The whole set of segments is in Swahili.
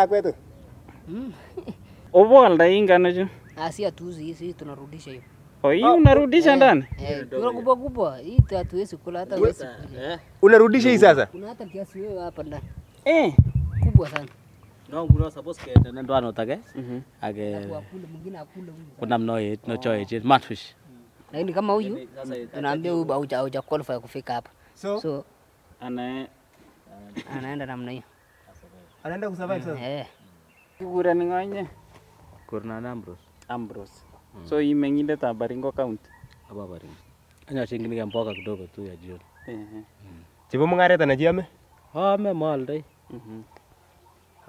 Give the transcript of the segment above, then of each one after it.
lakwet huyu? Mm. Uboalda ngano juu? Ah, si hii, si tunarudisha hiyo. Oh, hii unarudisha eh, ndani? Eh, kubwa kubwa. Hii hatuwezi kula hata huwezi. Eh. Unarudisha hii sasa? Kuna hata kiasi wewe hapa ndani. Eh, kubwa sana. Ndio nguno suppose ke tena ndo anotage. Mhm. Age. Kuna mnoye, no choice, matfish. Lakini kama huyu yaani, tunaambia huyu hauja qualify kufika hapa. So, so anaenda namna hiyo. Anaenda kusurvive sasa. Eh. Kikura ni ng'onye. Kurnan Ambrose. Ambrose. Mm. So hii mengindet ab Baringo County. Aba Baringo. Anya shinginika mboga kidogo tu ya jioni. Eh. Mm. Chebo mung'aret ana chiame? Aame mooldoi. Mhm.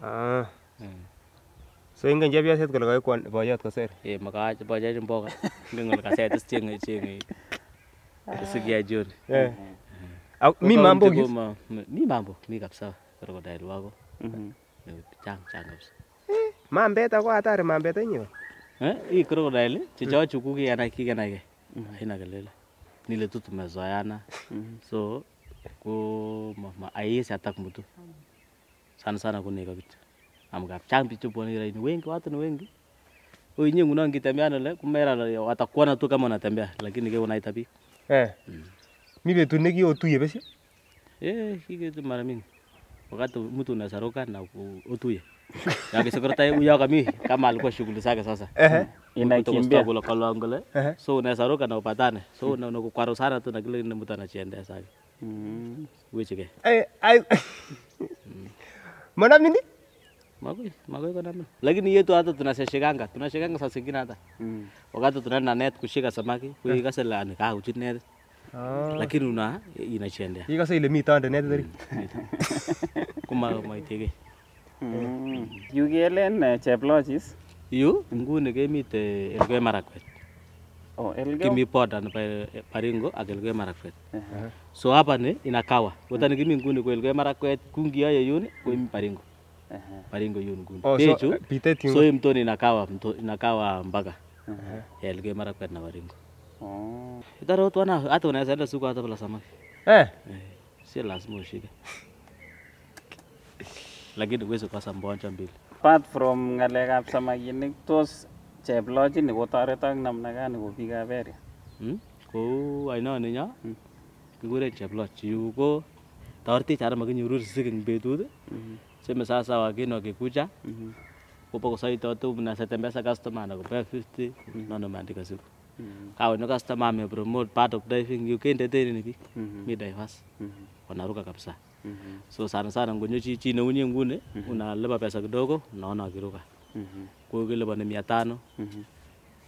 Ah. Mm. So ingen chepyoset kole koik kwon boyot koser. Eh, makaache boyot mboga. Ingen kole kaset is chenge chenge. Ah. Sikia jioni. Eh. Mi mambo. Mi mambo, mi kabisa. Koro kodailwa ko. Mm-hmm. Eh, chang chang kabisa. Eh, mambet ako hatari mambet yenyewe. Eh, hii crocodile mm. chichachu kukiana kikenake. Haina kelele. Ni tu tumezoeana. Mm-hmm. So ko aiesi hata mtu. Sana sana kuneka kitu. Amkap chang bichu bwoni raini wengi watu ni wengi. Wewe yenyewe ngunon ngitembea nale kumera watakuona tu kama unatembea lakini wewe unaita pia. Eh. Mimi mm. betu nekiotuye basi. Eh, kike tu mara mingi wakati mtu unasaruka na utuye yakisekurta uyo kami kama alikuwa shughuli zake sasa inakimbia kula kalongole so unasaruka na upatane so unakukwaru sana tu na kile mtu anachiendea sasa mm. wechike eh, manamini mm. magoi magoi kanamin lakini yetu hata tunasheshikanga tunashikanga saa zingine hata mm. wakati tunaenda net kushika samaki kuikase lani kaa uchit netit Ah. Lakini una inachendea. Ikose ile mito ndenet orit. Koma maitege. Mm. Yu kelen uh, cheplochis. Yu nguni kemite Elgeyo Marakwet. Oh, Elgeyo. Kimi border nebo Baringo ak Elgeyo Marakwet. Uh -huh. So hapa ni inakawa. Wotani kimi nguni ko Elgeyo Marakwet, kungiyoye yun ko imi Baringo. Uh -huh. Baringo yun nguni. Oh, Pechu. So, uh, so imtoni inakawa, inakawa mpaka. Uh -huh. Elgeyo Marakwet na paringo Oh. Itara watu wana hata saya dah suka hata pala samaki. Eh. eh. Si sih ushike. Lagi uweze suka mbonja mbili. Apart from ngalekab samakinik tos cheplochin kotoretok namna gani hmm? ko biikab beri. Hmm? Kou ainoninyo hmm. kikuren cheploch. Yu ko toretech ara makinyoru risik eng betut mm -hmm. seme sasa wakino kikucha mm -hmm. kupa itu mnasatembeza customer na kupea 50 mm -hmm. nono maandika siku Mm-hmm. kawe ni customer amepromote part of diving you can entertain bik mm -hmm. divers mm-hmm. wanaruka kabisa mm-hmm. so sana sana ngonyo chi chini unye ngune unalipa pesa kidogo naona akiruka kwa hiyo kilipani mia tano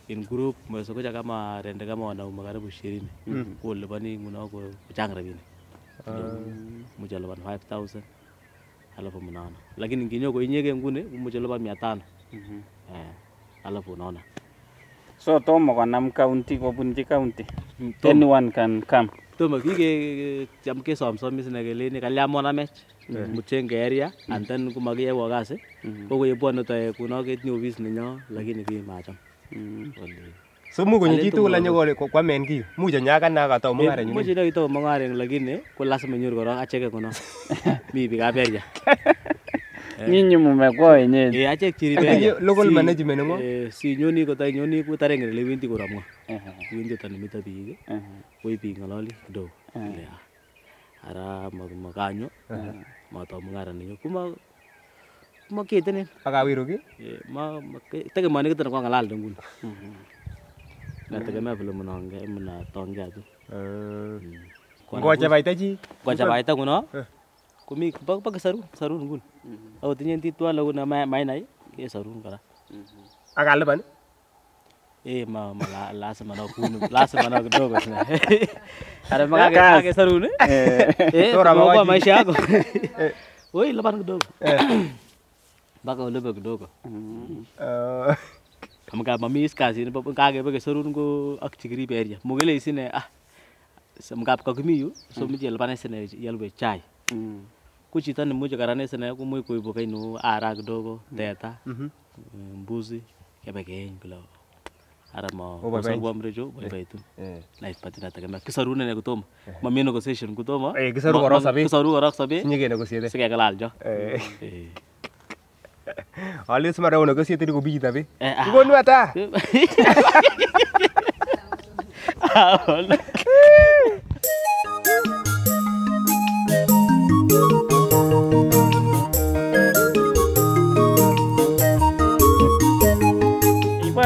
in group mwezi kuja kama rende kama wanaume karibu 20 mm -hmm. kwa lipani nguna kwa kuchanga rabini um. mmoja lipa 5000 alafu mnaona lakini nginyo kwa inyege ngune mmoja lipa 500 mm eh alafu unaona So tomo konam county kobunji county. Anyone can come. Tomo kikecham kesomsomis ne keleni kalya monamech eh. mchenge area mm. and then komakiyewo kasi mm. ko koyebwon toek eh, kuno ketinye office nenyo lakini kimacham. Mm. So much konyo chitugul any kwamen ki. Much onyakan ak atau mung'aret nyun. Much ina kitau mung'aret lakini ko lazima inyoru korong acheke kuno. Mi biik ap area. Eh. nyinyi mumekuwa eh, wenyeji eh, ache kirire local management ngo si nyoni kota nyoni kutare ngere lewendi koramwa wendi tanimita biik woi biik ngololi kidogo ara makanyo matau mung'ara nenyo kuma maketenen akawiruki ma tegemani kitana kwa ngalalde nguni mm, mm, mm. nategemea vile mnaonge mnatongea tu ngocha baita chi ngocha baita kuno komi bakisarun sarun nguni mhm. akot inye ndi twan lagu na mainai kesarun kora mhm. ak alipan Eh ma ma lazima na kunu lazima na kidogo sana. Ara maka kake saruni? Eh. Eh. Kwa eh, maisha yako. Eh. Oi lapan kidogo. Eh. Mpaka ulipe kidogo. Uh. Mhm. Amka mami kazi ni papo kage peke sarun ko ak chikiri beria. Mugele isine ah. Samkap kakimi yu so mije mm. lapan isine yalwe chai. Mm. Ku chito nemuche karanis ine komuch koibu mm. mm-hmm. eh, kaino ara kidogo teta mbuzi oh, kebe keeny kila ara masabu mrejo boiboitu life eh, eh. party nategemea kisoru nene kutomo mami negotiation kutomo eh kisoru korok sabet kisoru korok sabet nyige negotiate sikegalaljo eh Alis mara uno kasi tiri kubi kita bi. ata nuata. Ah,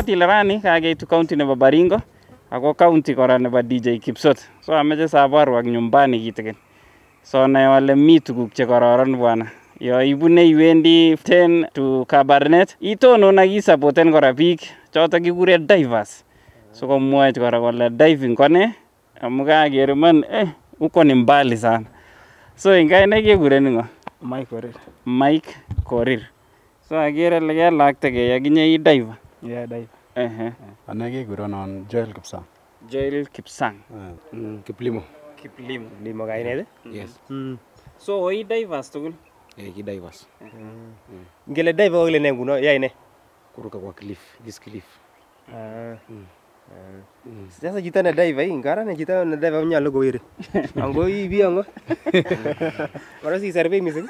tilerani kakeit kaunti nebo Baringo ako kaunti kora nebo DJ Kipsot. So ameche wak nyumbani kitigen. So na wale mi tuguk che kororon bwana yo ibune iwendi 10 to Kabarnet itonon ak isapoten kora biik chotok kikure divers sikomwoch so, kora kole diving kone amu kaker man eh, uko ni mbali sana so eng kainai kekurenin ng'o Mike Korir Mike Korir so agere akere lakte ge akinye i diver yeah, diver ehe ane kekuronon Joel Kipsang Joel Kipsang ah, mm. Kiplimo Kiplimo Kiplimo kainet mm. yes mm. so oi divers tugul eh ki divers mm. ngele divers ogle ne guno, yai ne kuruka kwa cliff this cliff ah, ah. sasa jita na diver hii ngara ne chito ne diver nyalo kowire ango ibi ango kora si serve mising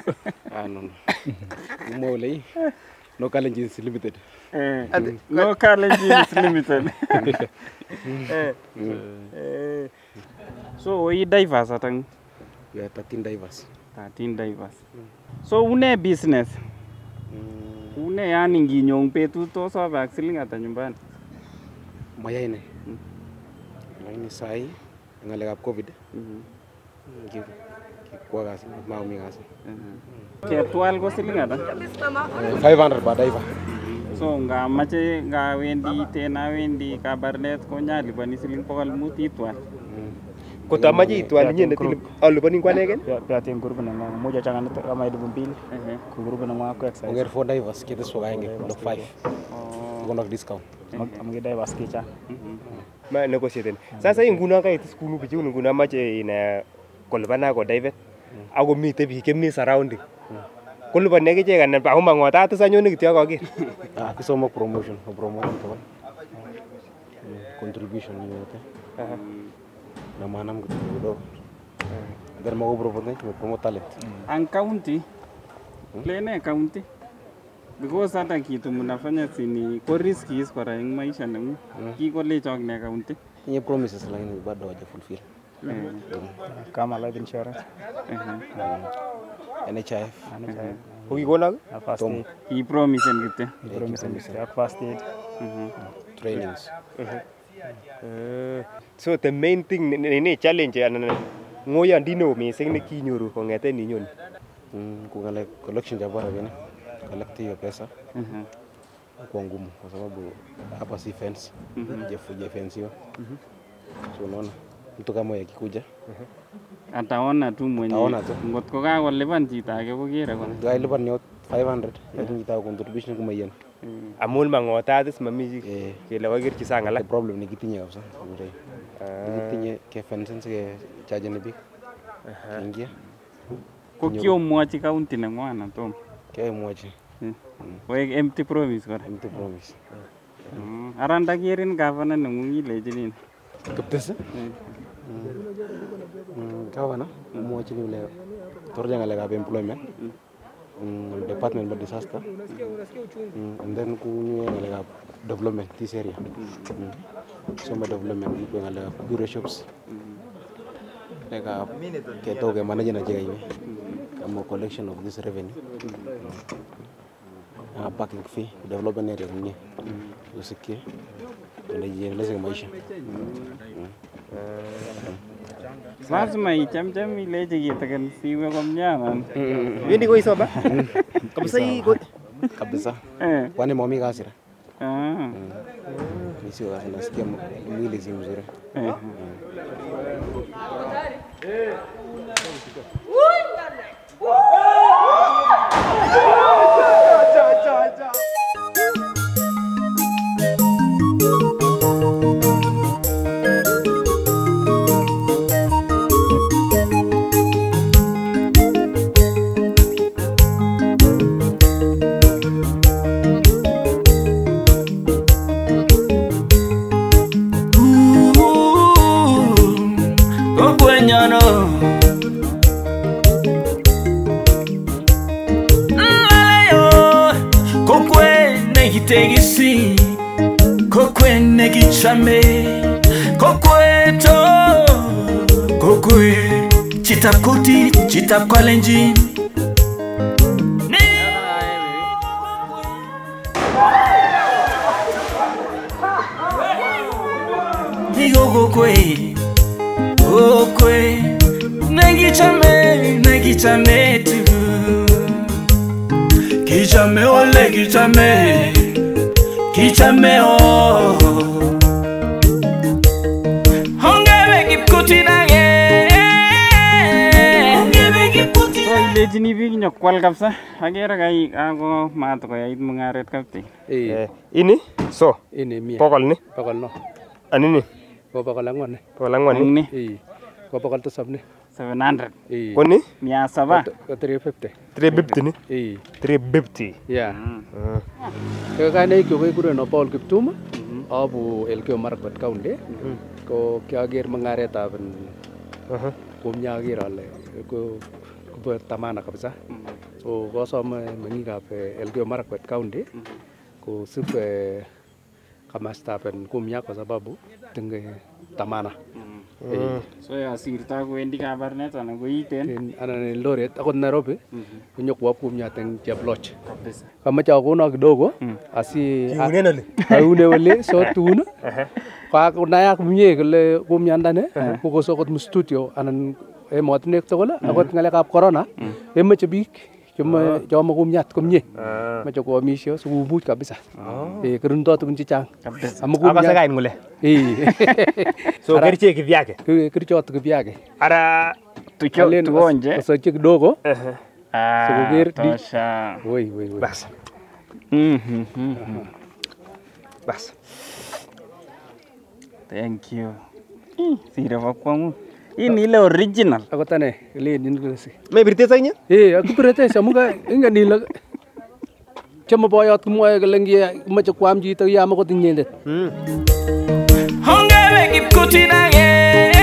ah no no mole hii No challenges limited. Mm. Mm. No challenges limited. Eh, eh, so we divers atang. We are 13 divers. 13 divers. So une business. Mm. Une yani nginyong petut osopag siling ata nyumbani? Mayai ne. Mm. Lakini sai ngalekab Covid. Mm -hmm. Kikwa kasi, maumi kasi. Mm-hmm. Mm Cheptual ko siling ata? 500 pa diver. So ngamache ngawendi tena wendi kabarnet ko nyalipani siling pokol mut itwal. Kot amache itwal inyendet alipani ko anegen? Piaten group neng'wang moja changan kama elfu mbili ko group neng'wang ko exercise. Oger four divers keteswa kaenge block 5. Tuko discount. Amge divers kichang. Mm-hmm. ma negotiaten. Sasa hii nguno kait skulu bichu nguno mache ina kolipana ko divet. Mm. Ako mite biik chemii surrounding. kuluban nekichek anan ako mang'otat is anyone kityo akoker ah, semua promotion promotion tugul eh, contribution yote namanam kidogo kidogo agar makopromote promo talent ang county hmm? lene county because hata kitu nafanya sini ko riski is kora eng maisha neng'ung hmm. kikolechok ne county Ini promises baru aja fulfill. Mm-hmm. kama life insurance mm-hmm. NHIF NHIF ukikolak tom ipromisen kityo ipromisen kityo ak first aid mm-hmm. trainings so the main thing ni challenge anan eh, ng'oyondit neo missing nekinyoru kong'eten inyoni mm, ku ng'alek collection chebo rabinik collect hiyo pesa kwa ngumu kwa sababu hapa si fence jefensiwa so unaona mtu kama huyo akikuja mm-hmm. ataona tu mwenye ataona tu ngotko kakolipan chito age kokere kole kailipan yot 500 lakini kitau contribution komoiyoni mm. amun mangotat is mami chi eh. kele kokerchi sang alak problem nekitinye kabisa kurei ah. nekitinye kefensen sikechajeni biik kiingia ko kiomwochi county neng'wana tom kiaimwochi mm. mm. koek empty promise kora empty promise ara ndakerin gavana neng'ung ilechinin kiptis kawana mo ci liw le tor jangale ga be employment mm, department ba disaster mm, and then ku ñewale ga development this area mm, soma development ni ko ngale bureau shops lega ke toge na jega yimi kamo collection of this revenue a parking fee development area kunye usikie tunajieeleze maisha mm. Lazima ichamcham ile chekitakan siwe komye anan. Wendi koisoba? Kabisa hii kabisa. Eh. Kwani momi kazi ra? Ah. Mm. Sio kazi nasikia mwili si Eh. Mm. shame kokweto kokwe chitakuti chitakwalenji Kijame ole kijame Kijame ole ilechini biik nyokwal kabisa agere kaik ako matkoyait mung'aret mengaret eh, ini so ini mi pokol ni pokol no anini ko pokol ang'wan ni pokol ang'wan ni ni ko bokol tisab ni 700 ko ni mia saba ko 350 350 ni 350 ya ah. ko kainaik kyuk kekuren Paul Kiptum mhm. abu Elgeyo Marakwet kaunde mhm. ko kiager mung'aretab kumye ager ale ko kuboto maana kabisa. Mm -hmm. So kosome meng'ikab eh, Elgeyo Marakwet County mm -hmm. kosib eh, kamastab Kumya kwa sababu tenge tamana. Mm. Mm. Eh. So yasirto kowendi kabarnet anan koiten anan en lorit akot Nairobi mm -hmm. konyo kuwap Kumyat en Kama cha Kamoche akono kidogo mm. asi kiunen oli aune oli so tun kwa kunayak mie kole kumyandane ndane -huh. kokosokot mu studio anan emotinwek eh, tugul akot mm. ng'alekab corona kemoche mm. biik ah. chomo kumyat komie ah. moche koamisyo sikomuch kabisa ah. eh kirindoo tugun chechang amu akose kain ng'ule eh. so kerichek kivyake kerichot kivyake ara tucho tuonje kosoche kidogo sikoker di woi woi woi bas mm-hmm, mm-hmm. bas thank you mm. sire kwa hii ni ile original. Ako tane ile nilisi. Mebirte sa inye? Eh, ako birte sa muga inga Chama boyot kumwae kole ngiye kwam chito yamo kotinyendet. Mm. Hongewe kipkutinange.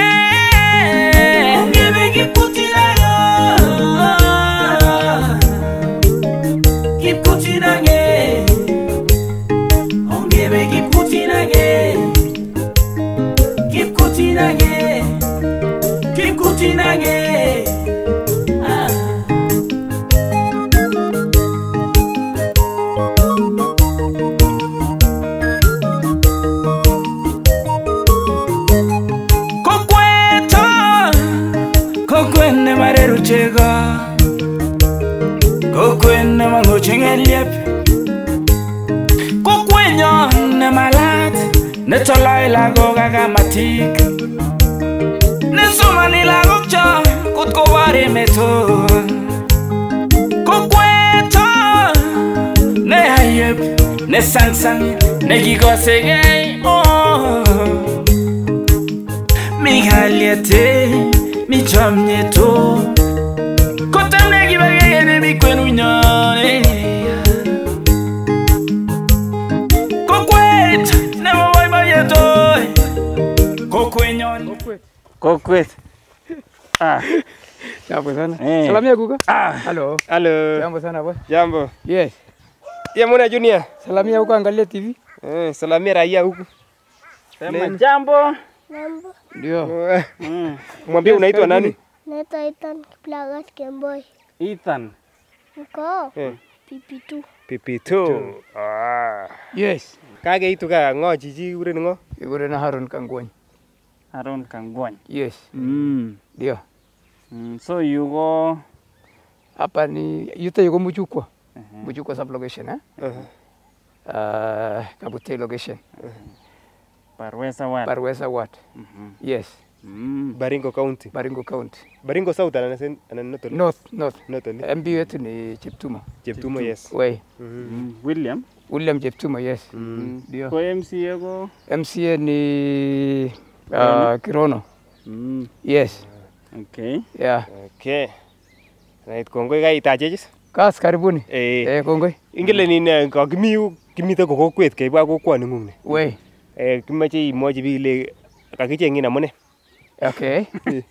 Halo. Halo. Jambo sana boss. Jambo. Yes. Ya Muna Junior. Salamia huko angalia TV. Eh, salamia raia huku. Sema jambo. Jambo. Ndio. Eh. Mm. Mwambie unaitwa nani? Naitwa Ethan Kiplagat Kemboi. Ethan. Mko? Eh. PP2. PP2. Ah. Yes. Kage itu ka ngo jiji ure ngo? Ure na Harun Kangwany. Harun Kangwany. Yes. Mm. Ndio. Mm. So you go hapa ni yote yuko Mujukwa uh -huh. Mujukwa sub location eh? uh -huh. uh, ah, Kabutei location uh -huh. Barwesa ward, Barwesa ward. Uh mhm. -huh. yes Mm. Baringo County. Baringo County. Baringo South ana ana North, North. North. North. Eh? MB yetu ni Cheptuma. Cheptuma, yes. Wey. Mm. Mm. William. William Cheptuma, yes. Mm. Mm. Ndio. Mm. Kwa MCA ko? MCA ni uh, Kirono. Mm. Yes. Okay. Yeah. Okay. Right, kongoi kaitachechis. Kas karibuni. Eh, eh kongoi. Ingele nini kakimi kimite ko kokwet keibwa kokwoni ng'ung ni. We. Eh kimoche le biik ile kakicheng'in amune. Okay. Eh.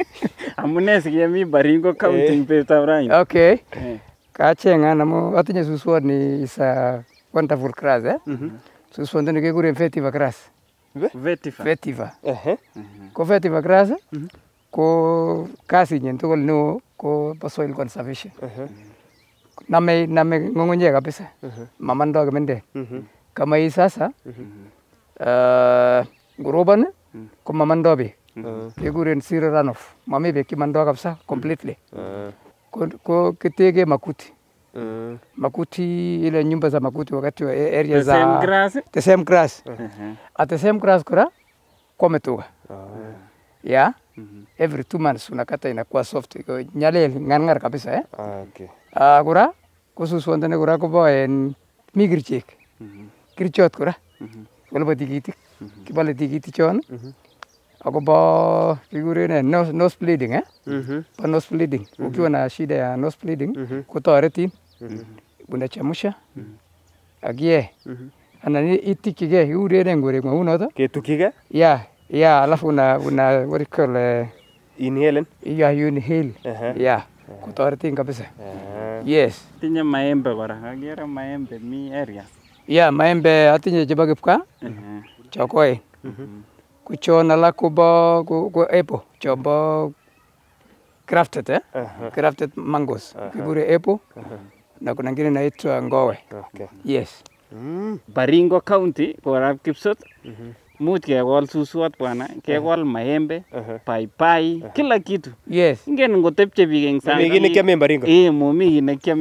amune mi Baringo County eh. betutab Okay. Eh. Kacheng'an amu atinye suswot ni is a wonderful grass eh. Mm -hmm. ni kekuren vetiver grass. Vetiver. Vetiver. Uh -huh. Ko vetiver grass mm ko kasinyin tugul neo ko bo soil conservation name name ng'ung'unyek kabisa uh -huh. mamando kemendek mhm. uh -huh. sasa uh ko mamando beek uh mhm. -huh. kekuren zero runoff mami beek ka kabisa completely mhm. eh. ko, ko kitege makuti eh. makuti ile nyumba za makuti wakati wa area za same grass, the same grass. at the same grass kora kwame tuga ah. -hmm. every two months unakata inakuwa soft nyale ngarngar kabisa eh? Ah, okay. Uh, kura khusus kususwontene kura kobo en migri kerichek mm -hmm. kerichot kura mm -hmm. kolebo tigitik mm -hmm. kibale tigitik chon mm -hmm. aku ba figure ne no no bleeding eh? mm -hmm. pa no bleeding mm -hmm. ukiwa na shida ya no bleeding mm -hmm. kotoretin mm -hmm. bunda chamusha mm -hmm. akie mm -hmm. Anani anan itikchige iureren ngwa unoto ketukchige ya yeah. yeah, alafu una, una what do you call uh, inhale? yeah, you inhale uh -huh. yeah kutoretin kabisa yes tinye maembe kora agere maembe mi area yeah maembe atinye chebo kipkaa uh -huh. chokoen uh mhm. -huh. kuchon alak kobo chobo crafted eh? crafted mangoes uh epo. na kuna ngine naitwa ngowe okay. yes mm. Baringo County kwa Kipsot uh much kekol suswot bwana kekol maembe paipai kila kitu yes. ingen ngotepche biik eng sanmomi kit nekiame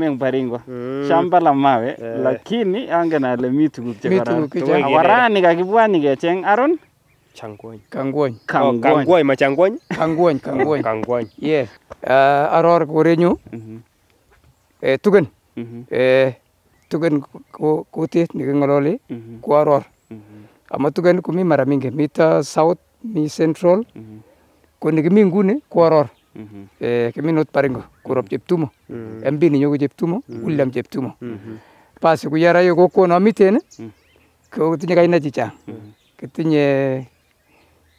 eng Baringo ee, mm. shamba la mawe lakini angen ale mi tuguk chekororon warani kecheng aron Changwony. Oh, kangwony. Kangwony. Kangwony Kangwony, kangwony. Kangwony. Yes. Uh, aror korenyu. Mm -hmm. eh, tugen. Mm -hmm. eh, tugen kutit neking'ololi mm -hmm. ko aror. Mm -hmm amatuga ni kumi mara mingi mita south mi central mm -hmm. koni kimi nguni kuoror mm -hmm. eh, kimi not paringo kurop mhm. cheptumo mm -hmm. mb ninyo ko cheptumo mm -hmm. william cheptumo mm -hmm. pasi kuyara yo kokono amiten mm -hmm. kotinye kaina chichang mm -hmm. kitinye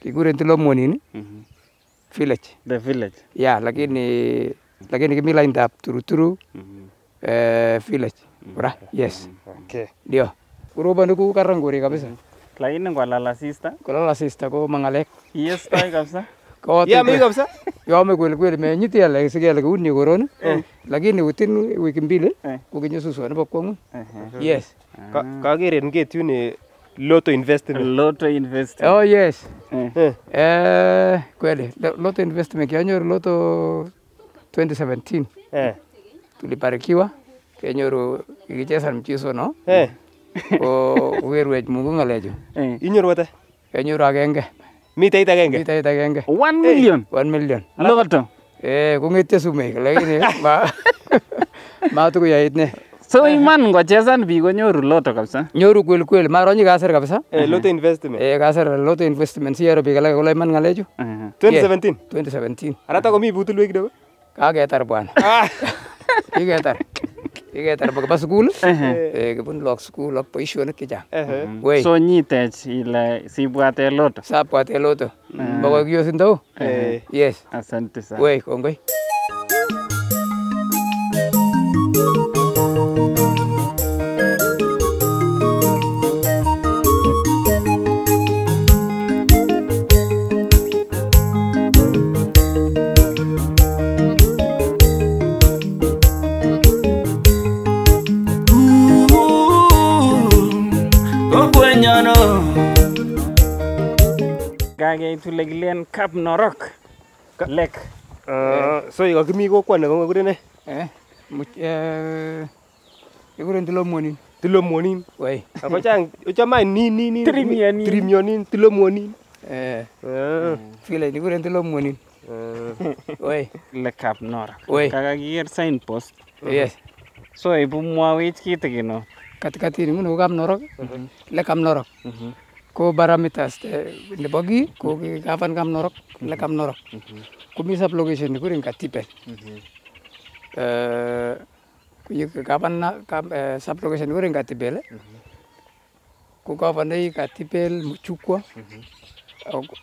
kikuren tilomonin mm -hmm. village the village yeah lakini lakini kimi laindap turuturu mm -hmm. eh, village mm -hmm. yes mhm. okay ndio kurobani ku karan kabisa mm -hmm. Lakini kwa lala sister. Kwa lala sister ko mangalek. Yes, toy ah. kabisa. Kote. Yame kabisa. Yame kweli kweli menyiti ala sikele kiuni koroni. Lakini within wiki mbili ukinyo suswa nebo kwang'u. Yes. Kakeren ketune Lotto Investment. Lotto Investment. Oh yes. Eh, kweli Lotto Investment kianyoru Lotto 2017. Eh. Tulibarikiwa kenyoru ikicheza mchezo no. Eh ko werwech mungu ngalechu eh, inyoru ata kenyoru agenge mitait agenge mitait agenge 1 eh. million one million lokoto eh kongetyo sumek lakini ma matukoyait ne So eh. iman ngochesan biik konyoru loto kabisa. Nyoru kweli kweli, mara kasir kabisa. Eh, Loto Investment. Eh, kasir Loto Investment si yaro biik alak kole iman ngalechu. 2017. 2017. Ara komi butulwek kidogo. Kaketar bwana. Ah. Kiketar. kiketar koba sukul kibun look sukul ak boisionik chechang so nyitech ile sibwat eloto sabwat eloto mm. bokokiosindou yes asante sana wei kongoi keitu le kilen Kap Norok lek. So kokimi kokwoni kokure ne? Eh. Kikuren Tulomwonin. Tulomwonin. Woi. Ako chang ochome ni ni ni. Trimionin. Trimionin Tulomwonin. Eh. File kikuren Tulomwonin. Woi. Le Kap Norok. Woi. Kakakiker signpost. Yes. So ibu mwawech kitikino. Katikati nguno ko Kap Norok. Le Kap Norok. ko baramitas te ne bogi ko kapan kam norok le kam norok mhm. ko mi mhm. eh, eh, sap logi sini kuring ka tipe ko ku yik kapan na kam sap logi ni kuring ka tipe le ku mhm. kapan dei ka mu chukwa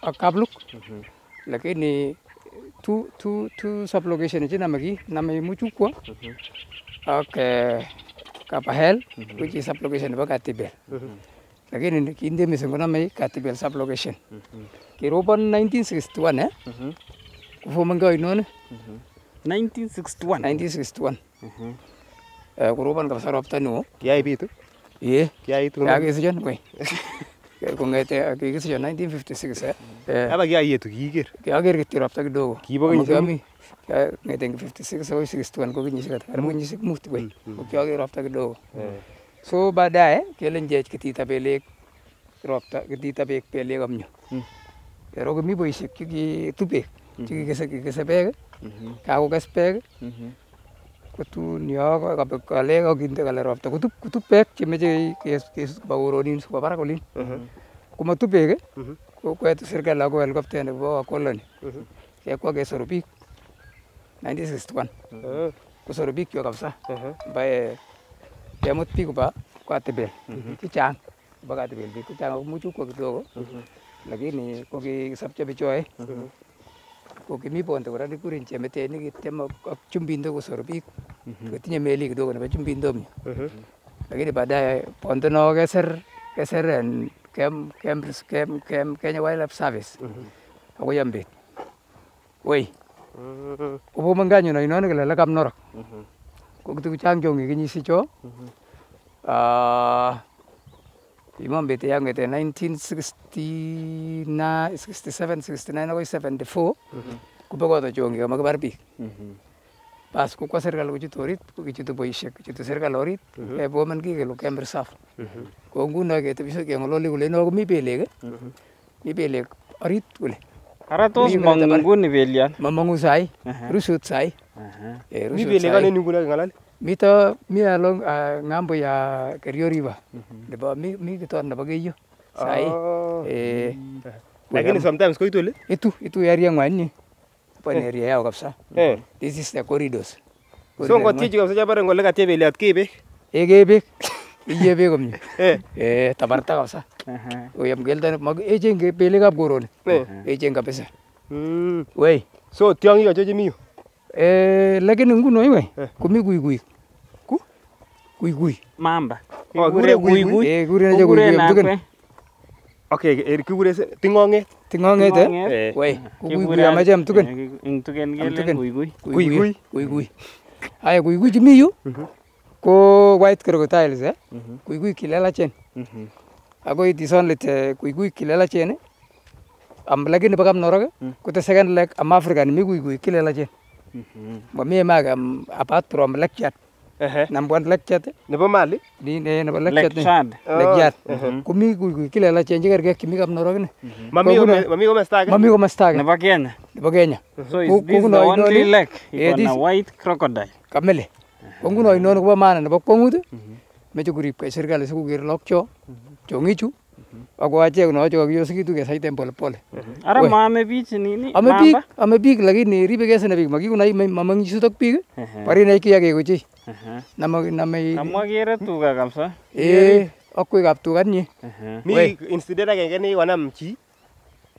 a kabluk ni tu tu tu sap location ni jina magi namai mu chukwa oke kapahel ku ji sap logi sini ba ka lakini kindimisingunamei katibel sublocation mhm. kirobon 1961 eh? mm -hmm. kufomonge oinon mm -hmm. 1961 1961 mm -hmm. eh, kurobon kabisa ropta neo kiaibitu ye kisi kakisichon koi kongete kikisichon 1956 eh? aba tu kiger kiiker kiaker kiti ropta kidogo kibo kami kenyisiami ngeten 56 akoi 61 kogi kenyisiek ata karibu kenyisiek mut koi ko kiaker ropta kidogo So baadaye kelenchech kitita belek ropta, kitita beek belek amnyo. Mm. Kero komi boisiek chekitu beek, mm. Mm-hmm. chekikese kikese beek, mm -hmm. kakokes beek, mm -hmm. kotun yo kabek kalek akinde kale ropta kutup kutup beek chemeche kesut koba koronin koba barak olin. Mm -hmm. Komatu beek, mm -hmm. kokwetu serikali ako helicopter nebo koloni. Mm -hmm. Kekwa kesoru biik 1961. Mm kabisa. Mm kemut biik koba Katibel chechang mhm. koba Katibel biik chechang ako muchukwa kidogo mhm. lakini kokisopcho bichoe mhm. kokimi bonde kora kikuren chemetenik kityem ak chumbindo kosor biik kotinye meli kidogo nebo chumbindo myu lakini baadaye bonde no keser keser en kem kem kem kem Kenya Wildlife Service ako yambet woi kobo manganyo na inone kele lakam norok 꼭두기 장종이 기니시죠. 아 imam bete yangu ete 1969 67 69 akoi 74 kubekoto chongi komakibar biik bas kokwo serikali kochut orit kokichutu boisiek kochutu serikali orit kebomen kii kelu camp reserve ko nguno ketebisio keng'ololi kole ino komi belek mi belek orit kule Karatos mangun nivelian. Mamangu sai, rusut sai. Eh, rusut Niveli kan ini gula ngalan. Mita mi along ngambo ya Kerio River. Deba mi mi kita anda bagai yo. Sai. Eh. Lakini sometimes kau itu le? Itu itu area ngani. Apa ni area ya kapsa? Eh. This is the corridors. So kau tiga kapsa jabar ngolak tiap beliat kibek. Ege be? Iya bekomnya. Eh. Eh tabarta kapsa. uyamkelta echenge belekab koroni echeng e kabisa mm. wei so tiangi ya chemi miyo eh, lakini nguno iwe eh. kumi gui gui ku gui gui mamba oh, gure gui gui eh, kure cho gui gui eh, okay er kikure ting'ong'et ting'ong'et eh wei kuikuik amache am tukin ing tukin gui gui gui gui aya gui gui yu mhm. ko white kero tiles eh mhm. gui gui kuikuik kilelachen mhm agoi tison lite eh, kuikui kilela chene am lakini pakam norok hmm. kute second leg am africa ni mi kuikui kilela chen mo mhm. mi ma gam apat am leg chat nambuan lecture nebo mali ni ne nebo lecture chat oh, kumi kui kuikui kilela chen jigerge kimi kam norok ni mhm. mami ko mami komasta age mami komasta age nebo kenya nebo kenya mhm. so is this the only leg is eh, a white crocodile kamele ko nguno inono kobo maana nebo kwong'ut meche koribkei serikali sikoker lokcho chong'ichu ako achek no chekakiyosekitu kesaiten pole. Ara maame biich nini? Ame biik, ame biik lakini ribegei sana biik. Makikunai mameng'isut ak biik, parinai kiyakik ochei. Name name Kamwa kere tuga kamsa? Eh, aku akwekab tuga inye. Mi incident agenge nekikonam chi?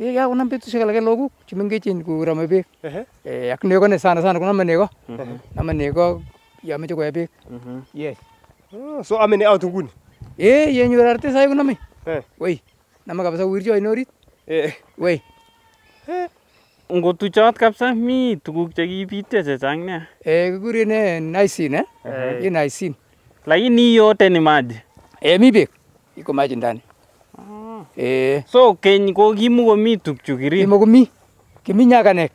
Eh, ya kakonam betusiek alake lagok chemengechen korome beek. Eh, aku nego nih sana sana nama nego. Nama nego ya yomeche koe beek. Yes. Ah, so ame ne out nguni? Eh, yenyu ararte sai kunome. Eh. Nama kabisa wircho en orit. Eh. eh. Ngotuchot kabisa mi tuguk chekipityo chechang nia. Eh, kikure ne naisin eh? Eh. Hii naisin. Lakini yote ni maji. Eh, mi beek. Iko maji ndani. Ah. Eh. So keny ko kimukomi tukchu kiri. Kimukomi. Kimi nyakanek.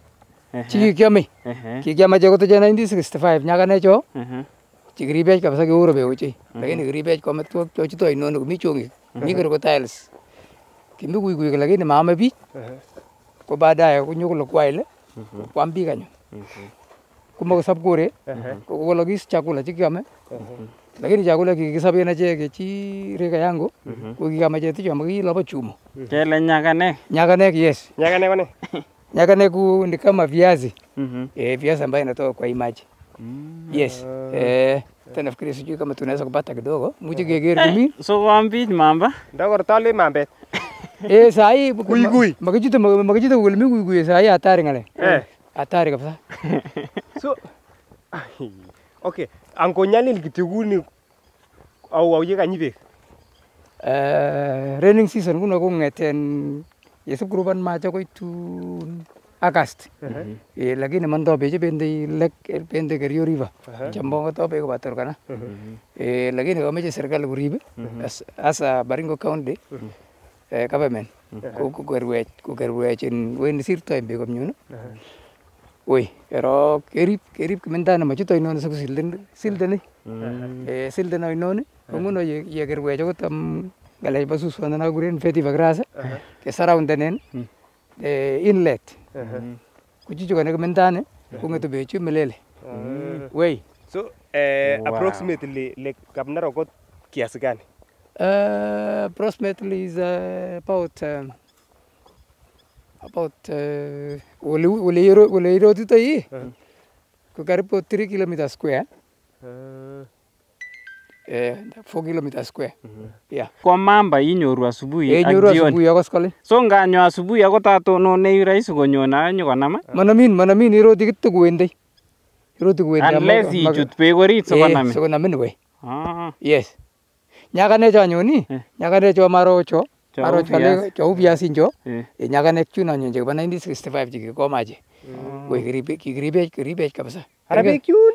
Uh -huh. Chikikiame. 1965 nyakanecho. Uh -huh chekiribech kabisa keu rubeu ochei lakini kiribech kwome tuguk chochuto chito ino chong'ik mi chungi mi ko crocodiles kimi kuikuik lakini maame bi ko baadaye ko kole kwail kwam biik anyun komakosop kore kokolokis chakula chekiame lakini chakula ki kisabi na che chi achek ka yango ko ki kama che ti chama ki kilopo chumo che kele nyakane nyakane yes nyakane eh, kone nyakane eh, ku ni kama viazi hmm. eh viazi ambayo inatoka kwa imaji Mm-hmm. yes. Uh, eh, hata sijui kama tunaweza kupata kidogo. Muje gegeri kumi. Eh, so wambi mamba. Ndagor tali mambet. Eh, sai kuigui. Makijita makijita kulimi kuigui sai hatari ngale. Eh. Hatari kabisa. so Okay, nyali likituguni au au yega nyibe. Eh, raining season kuno kong'eten Yesu koropon macho koitun Agasti. Eh lakini mando beje bende lek bende Kerio River. Jambo to be bator kana. Eh lakini kama je serikali kuribe asa Baringo County eh government ku kerwech ku kerwech en wen sirto be komyun. Oi, ero kerip kerip kimendana machuto inon sa silden silden eh silden inon ngono ye ye kerwech okot am galej basuswana na kuren feti vagrasa ke surrounden en inlet. kuchicho kana kamentane kungetubechu melele wey so uh, wow. approximately like kapnarok ko kiasi gani uh, approximately is uh, about um, uh, about uleirotitoi uh, uh -huh. ko karibu 3 kilometer square uh. Eh, 4 kilometers square. Mm -hmm. Yeah. Kwa mamba inyoru asubuhi eh, ah, nyoru asubuhi akos kole. So nganyo asubuhi ako tatonone rahisi konyona nyokonama. Manamin manamin iroti kityo kwendei. Iroti kwendei. Unless ichut beek orit sokonamin. Eh, sokonamin we. Ah. Yes. Nyakanecho anyun ih. Eh. Nyakanecho marocho. Maro chole chou biasin cho. Eh. eh Nyakanek chun anyun chebo 1965 chekikomache. Mm. Woi kiribech kiribech kiribech kabisa. Arabek chun.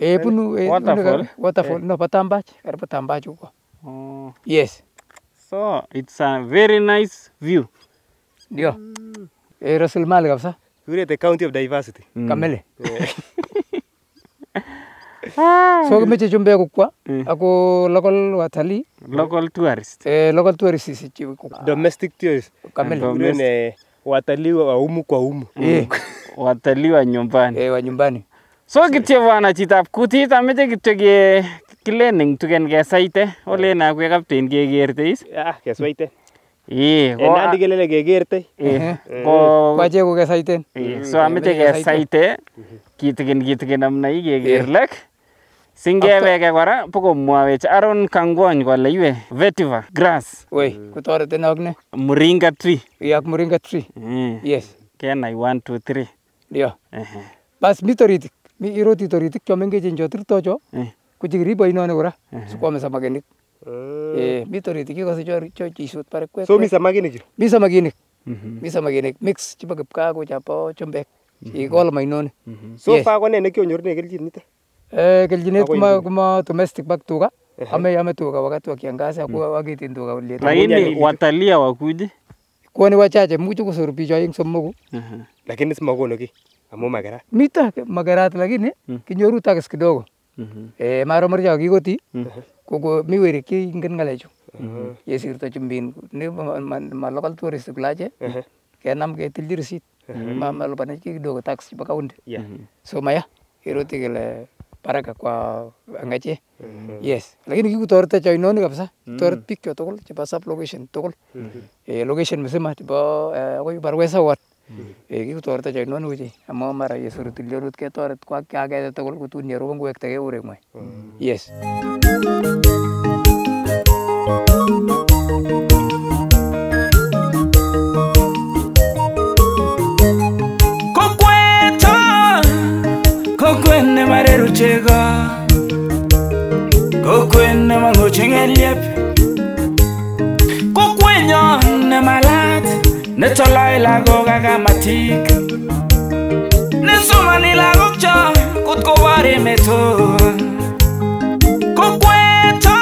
Eh, bunu eh, waterfall. Eh. No, Patambach. huko. Oh. Yes. So, it's a very nice view. Ndio. Mm. Eh, kabisa. Yule the county of diversity. Mm. Kamele. Yeah. Oh. so chumbe kukwa mm. ako local watalii local tourist eh, local tourist si domestic tourist domestic. wa umu kwa umu eh. wa nyumbani eh, wa nyumbani So kityo bwana chitab kutit ameche kityo ke kilen eng tugen kesaite olen akwe captain kekerte is. Ah keswaite. Eh, ko nandi kelele kekerte. Eh, ko mm-hmm. kwache ko kesaiten. Eh, mm-hmm. so ameche kesaite mm-hmm. kitigin kitigin namna hii kekerlek. Singeweke kora pokomwawech aron Kangwony kole iwe vetiver grass. Woi, kotoreten ak ne? Moringa tree. Ak moringa tree. Mm. Yes. Kenai 1 2 3. Ndio. Bas mitoritik mi iroti toritik cho chomengechen chotirtocho eh. ko chekiribe oinoni kora eh. sikwome samakinik eh. eh. mi toritik chekose chocheisot pare kwek so mi samakinik chu mi samakinik mm -hmm. mi samakinik mix chebo kipkaa ko chabo chumbek mhm. ikol mm ma mainoni mm so fa ko ne ne nekionyorunen kelchin nita eh, kelchinet ma domestic bak tuga ame ame tuga wakati wa kiangazi akuwa wakitin mm. tuga ulieta lakini watalia wakuji kwani wachache muchu kusorupisho aing somoku lakini simakono ki Amu makerat. mita makerat lakini mm. kinyoru tax kidogo. Mm Eh, maromor cho kikoti mm -hmm. koko mi werik cheingen ngalechu mm -hmm. yesirto chumbin ne malokol tourist klache uh mhm. -huh. kenam ketilchi risit uh mhm. -huh. mamalipanech kidogo tax chebo county mhm. so maya iroti kile paraka kwa angache yes lakini kikutoretech oinoni kabisa mm -hmm. toret biik cho tugul chebo sub location tugul mm eh, location misima chebo eh, akoi barwesa ward egi kutoreto ainon ochei amu mara yesorut ilchorut ketoret kwa kiagete tugul kotun yerobon kowektegei ureng'wai yes kokweto kokwet nemareru chego kokwet nemang'uchi ng'eliep kokwenyo nemala netsolaela kokakamatik nesomani lagok cho kotkobare meto kokweto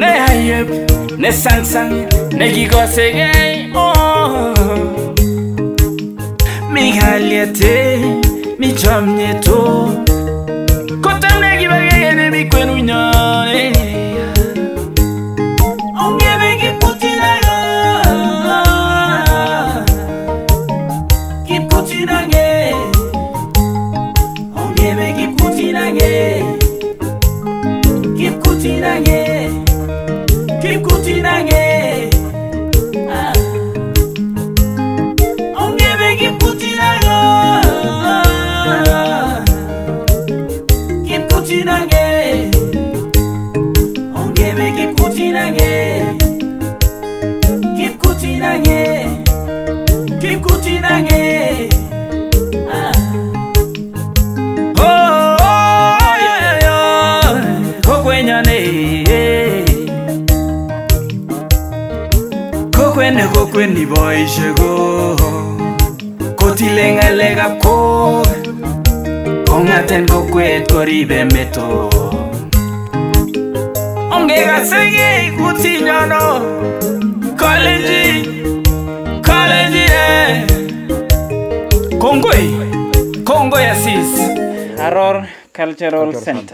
neayep nesangsang nekikosekei mi kaliete mi chomnyeto kotamnekibakeyenemikwenunyone oh.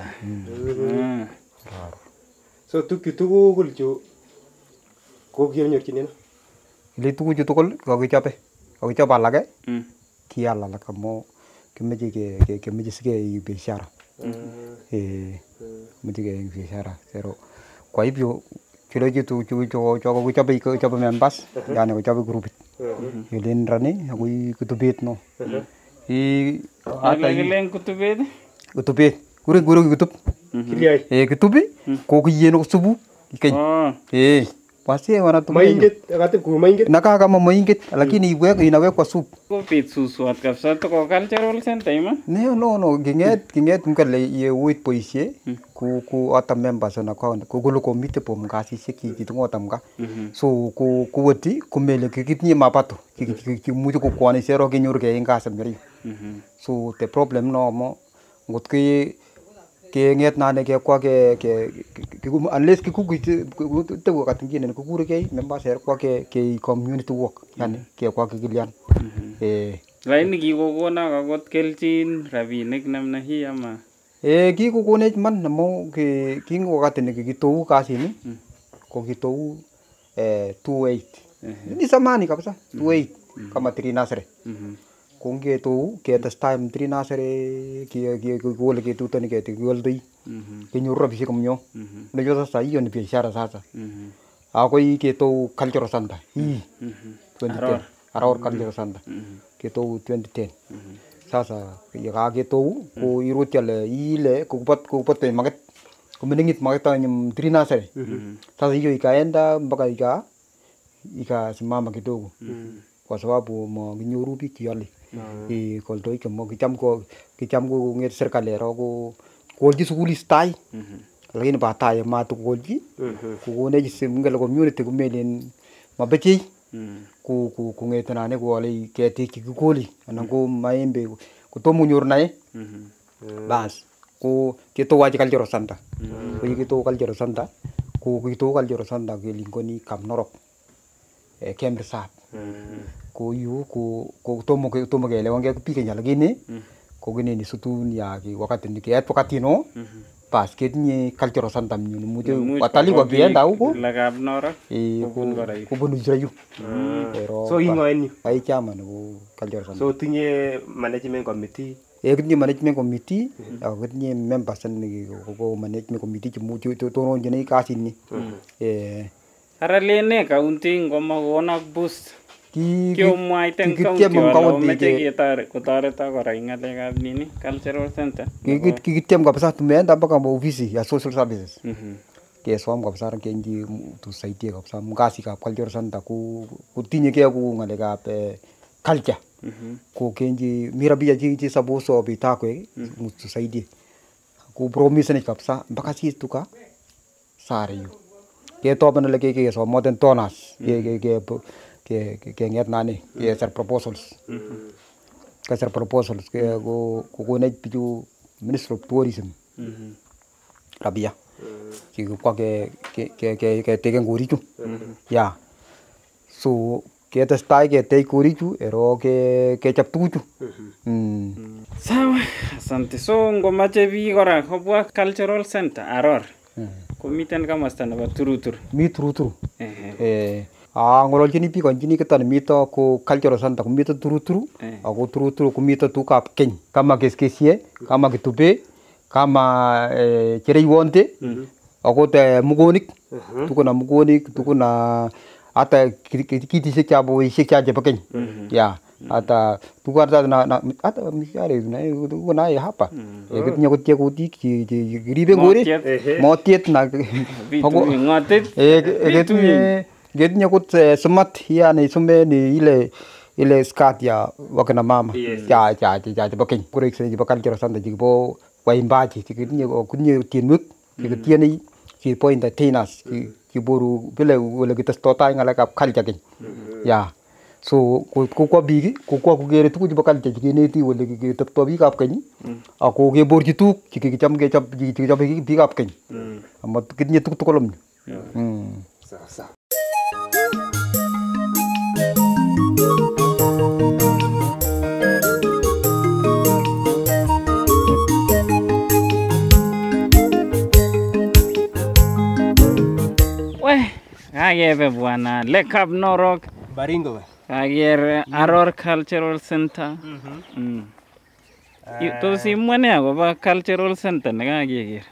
ಅಂತ so tukyu tugul chu kokianyorchinen ile tukuchu tugul kokichobe kokichobe alake kial alak amu kimeche ke kimeche sikeik biashara kimeche keik biashara coba kwa hivyo chule chitu chokokichobe ya members yani kochobe grupit ilen rani akoi bed no i kilen kutubet bed kure gure gitu eh gitu bi kok iya nuk subu ikai oh. eh pasti orang tuh main gitu kata gue main gitu naka agama main gitu lagi nih hmm. gue ini gue kuasup kok pizza suat kapsa tuh kok kan cerol sentai mah no no no ginget ginget mungkin le iya wait polisi eh. hmm. ku ku atam member sana kau ku gulu komite pom kasih sih kiki tuh atam ka mhm. so ku ku wedi ku mele kiki tuh nyema apa tuh kiki kiki mutu ku kuani sero kayak ingkasem mhm. jadi so the problem no mo ngut keng'et nane kekwa ke ke unless kikukite wakati mwingine nikukurekei Mombasa kwa ke ke community work yani mm-hmm. kekwa kilian mm-hmm. eh na ga got kelchin rabinik na hi ama eh ne man mo ke king to u kasini mm. ko u eh 28 ni samani kabisa 28 mm-hmm. kama trinasre mm -hmm. kongge to tu ta time tri na ki ki ko ge gol ke tu ni mhm. ke ti gol dei ke nyu rob si kom nyo ne yo sa yo ni sa sasa a ko i ke tu culture santa i 2010 mhm. aror mhm. culture santa ke to 2010 sa ki ga ke to ko i ru tele i le ko pat ko pat te maget ko meningit maget ta nyum tri na sa sa yo i ka enda mbaka i ka i ka simama kidogo kwa sababu mwa ginyuru ki yale kandoik chemo kicham ko kicham kong'et serkale ro ko kolchi sukulit tai lakini baadaye matukolchi kokonech ngele community komelen mabechei kong'etenane koale ketik chekikole anan ko to mu nyur nae bas ko kitowachi cultural center ko yekitou cultural center ko kitou cultural center kelingoni Kam Norok Game Reserve kuyu ku, ku tomo tomo kelewan ke pikenyo lakini mm. Mm-hmm. kokinini sutun ya ki wakati ni kiet wakati no mm -hmm. pas ketinye cultural center mnyu ni mute watali kwa kienda huko lakab nora eh kubun jrayu pero so ingoen yu ai chama no cultural center so tinye management committee eh kitinye management committee mm-hmm. ak ah, kitinye members ni ko management committee chimutyo totonjine kasini mm-hmm. eh ara lene kaunti ngoma kona boost Kikomwaiten kikityem county kikitoret kotoretok kora en ng'alekab nini cultural center. Kikityem kabisa tumeenda mpaka ofisi ya social services. Mhm. Kesom kabisa kenji tusaidie kabisa kasikab cultural center ku kutinyegee ku ng'alekab eh, culture. Mhm. Ko kenji mi rabia chi chi suppose wapitakwek mhm. mutusaidie. Ku promisenech kabisa mpaka sisi tuka sare yu. Ketoben ole kikesom more than donors. kenget nani kesir proposals kesir proposals kokonech bichu minister of tourism rabia kikibwa keteken korichu ya so ketestai ketech korichu ero kechop tukuchu mm. sawa asante so ngomache biik kora kobwa cultural center aror komiten komosta nebo turutur mi turuturu eh ng'ololchini biik konchini kiton mito ko cultural center komito turuturu eh. ah, ako turuturu komito tukab keny kama keskesie eh, kama kitupe kama eh, chereiwonte mm -hmm. akot eh, mugonik mm -hmm. tukuna mugonik tukuna hata kitisiek cha boisiek cha chebo keny mm -hmm. yeah hata tukata na, na hata mishare na uko naye hapa mm. kitinye kutie kuti kiribe ngori motiet na ngotet eh jednya kut eh, semat ya ni sume ni ile ile skat ya wakana mama ya ya ya ya bakin kurik sini ji bakan kira sanda ji bo ji baji kini kidnya ko kunye tin muk ti mm-hmm. tien ni ki point da tinas ki ki mm-hmm. boru bile wala kita stota ngala kap khal jakin ya mm-hmm. so ko ko bi ko ko ko gere tu ji bakal ji kini ti wala ki tap to bi kap kan a ko ge bor ji tu ki ki cham ge chap ji ki cham bi kap kan amma kini tu tu kolom hmm sa sa Agebe bwana, Lake of Norok. Baringo. Ager Aror Cultural Center. Mm -hmm. mm. Uh, Tos imwane akobo Cultural Center nekakeker?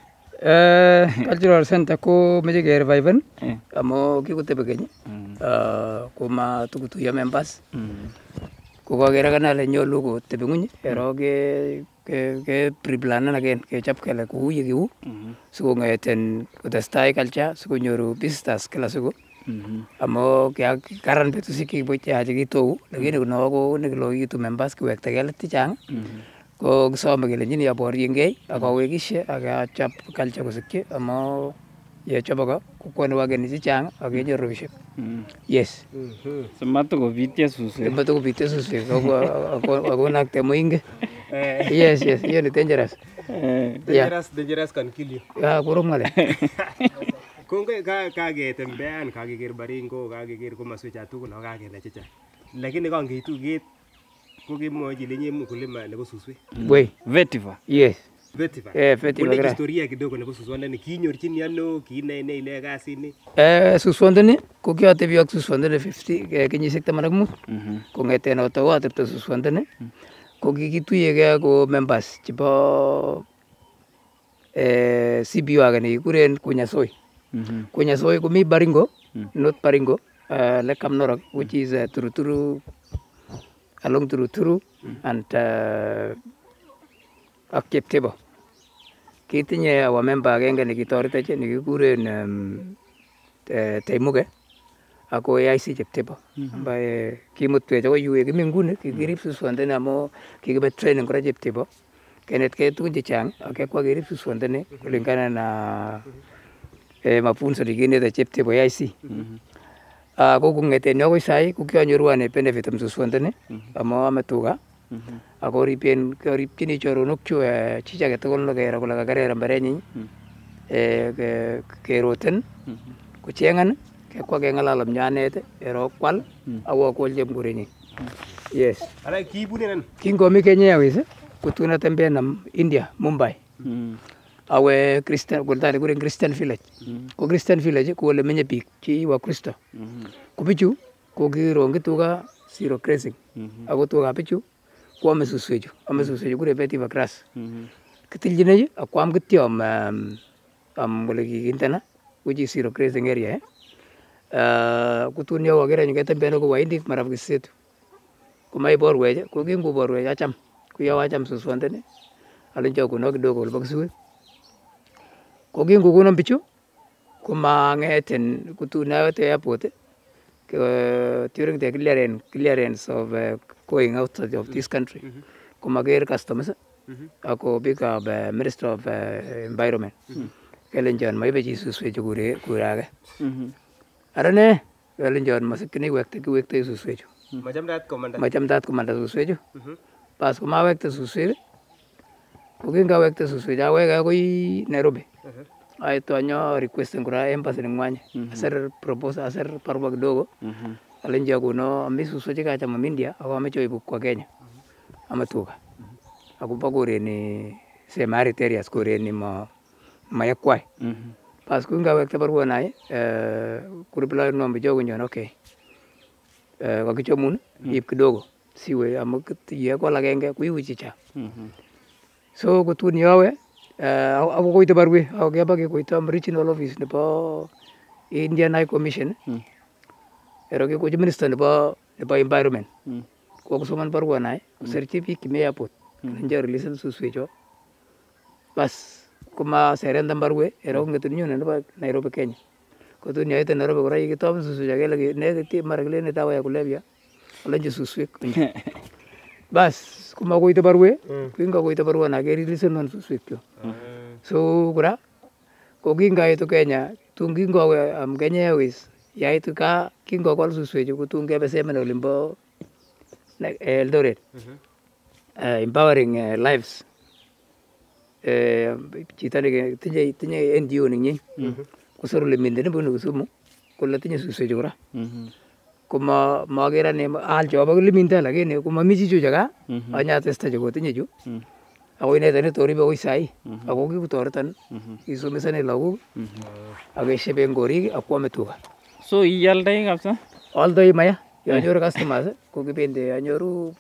Uh, cultural Center ko meche kereviven yeah. amu kikotebi keny mm. uh, komatukutuyo members mm. kokakere akane ale nyolu kotebi ng'uny kero ke ke preplanan again kechop kele kou ye kiu mhm. sikong'eten kotestai culture sikonyoru visitors kila siku mhm. amu karan betusiek chekitou lakini kuno mhm. ko nekilokitu members kiwekta kelet chechang ko kisome kelenyini aboryengei akawekishe akachop culture kosikyi amu yechobok kokwoni wageni chechang akenyor robishek mm. yes mm-hmm. simatokobityo suswek simatokobityo suswek akonakte moinget eh. yes yes hiyo ni dangerous eh. dangerous dangerous can kill you ah korom ngale kongoi kaketembean kakeker baringo kakeker komoswecha tugul ako kakenai chechang lakini kangeitu ket ko kemwochi lenye mukulima nebo suswek wei vetiva yes Vetiver. Eh, suswondoni ko kiotebi ak suswondoni 50 kenyisiek taman ak mut kong'eten noto atepte suswondoni ko kikituyegei ko members chebo eh, CBU age nekikuren Kunyasoi. Mhm. Kunyasoi komi Baringo, mm. not Baringo, uh, eh, Lekam Norok, which is uh, Turuturu, along Turuturu mm. and eh, ak Cheptebo kitinye memba agenge nekitoretech nikikuren um, te, Taimuge ak AIC Cheptebo mm -hmm. ambaye kimutwech akoi yue kimi nguni kikirip mhm. suswondoni amu kikipe training kora Cheptebo kenetkei tugun chechang ak kekwa kerip suswondoni kulingana na mhm. eh, mafunzo nikinete Cheptebo yaisi mm -hmm. Uh, ah, ko kong'eten akoi sai ko kionyoru ane benefit msuswondoni mm -hmm. amu ame tuga Mm-hmm. ako ripien ko riptini coro nokcu e eh, cijage togollo ke ra kula gare ra bareni mm-hmm. eh, e ke roten mm-hmm. ko chengan ke ko ke nyane te e ro kwal awo ko jem nyin yes ala ki King kingo mi ke wese ko tuna tembe nam india mumbai awe Kristen, ko tare guren christian village ko Kristen village ko le menye pik ci wa kristo ko bicu ko gi rongi tuga siro kresing ako tuga bicu kwome suswechu ame suswechu mm-hmm. kure vetiver grass mm-hmm. kitilchinachi akwam kityo am am kole kikintena which is zero grazing area eh? Uh, ah, kutun yo kokere nyu ketembeane ko waindik marafiki zetu komaiborwech ko kinguborwech acham kuyo acham suswondoni alenjo kuno kidogo olipo kesuwek ko kingukuno bichu komang'etin kutun ayote airport during eh, the clearance clearance of uh, going outside of this country mm -hmm. kumagere customers mm -hmm. ako big of uh, minister of uh, environment mm -hmm. kelenjon maibe chi suswechu kure kurage mm mm-hmm. kelenjon masikini wekte kiwekte suswechu mm -hmm. machamdat komanda machamdat komanda suswechu mm -hmm. pas komawekte suswek ko kingawekte suswek awege akoi Nairobi mm -hmm anyo request ngura embassy ngwanye mm mm-hmm. aser proposal aser barua kidogo mm-hmm alenji akono ame suswek chekacham ame India ako amoche oibu kwo Kenya ame tuga akobo koreni semi-arid koreni mo mayakwai mm -hmm. Bas kui ngawekte barua nai uh, eh, kuriplaen ng'ombe chokonyon okay uh, eh, kakichomun mm -hmm. iib kidogo siwe amu yekol agenge kuiu chicha mm -hmm. so kotun yowe uh, eh, akokoito barwe bagi keba kekoito regional office nebo Indian High Commission mm -hmm. ke ko minister ne ba ne ba environment hmm. ko ko soman par wona ko certifi ki me yapot njar lisen su jo bas kuma serenda mbarwe eroge hmm. ngetu nyune ne ba Nairobi Kenya ko tu nyaite Nairobi ko rai ki tom su ja ke ki ne ti maragle ne tawa ya ala olanje su susuik. bas kuma ko ite barwe kinga hmm. ko ite barwa na geri lisen non su suik jo so kura ko kinga itu Kenya tungingo am Kenya ya wis. yaitu kaa kingokol suswechu kotun kebe Semen olimbo eh, Eldoret mm -hmm. Uh, empowering uh, lives uh, chito netinye tinye NGO nenyin mm -hmm. kosoru le minden bunu Kisumu kole tinye suswechu kora mm -hmm. koma makere chobo kole minden lakini komami chichu cheka mm -hmm. anyatesta chu mm -hmm. ako ineta netoribe akoi sai mhm. ako kikotoreton mhm. isomesane lagok mhm. akesheben korik akwame tuga So ioldoi kabisa? Aldoi maya. Eh. Yonyoru customers ko anyoru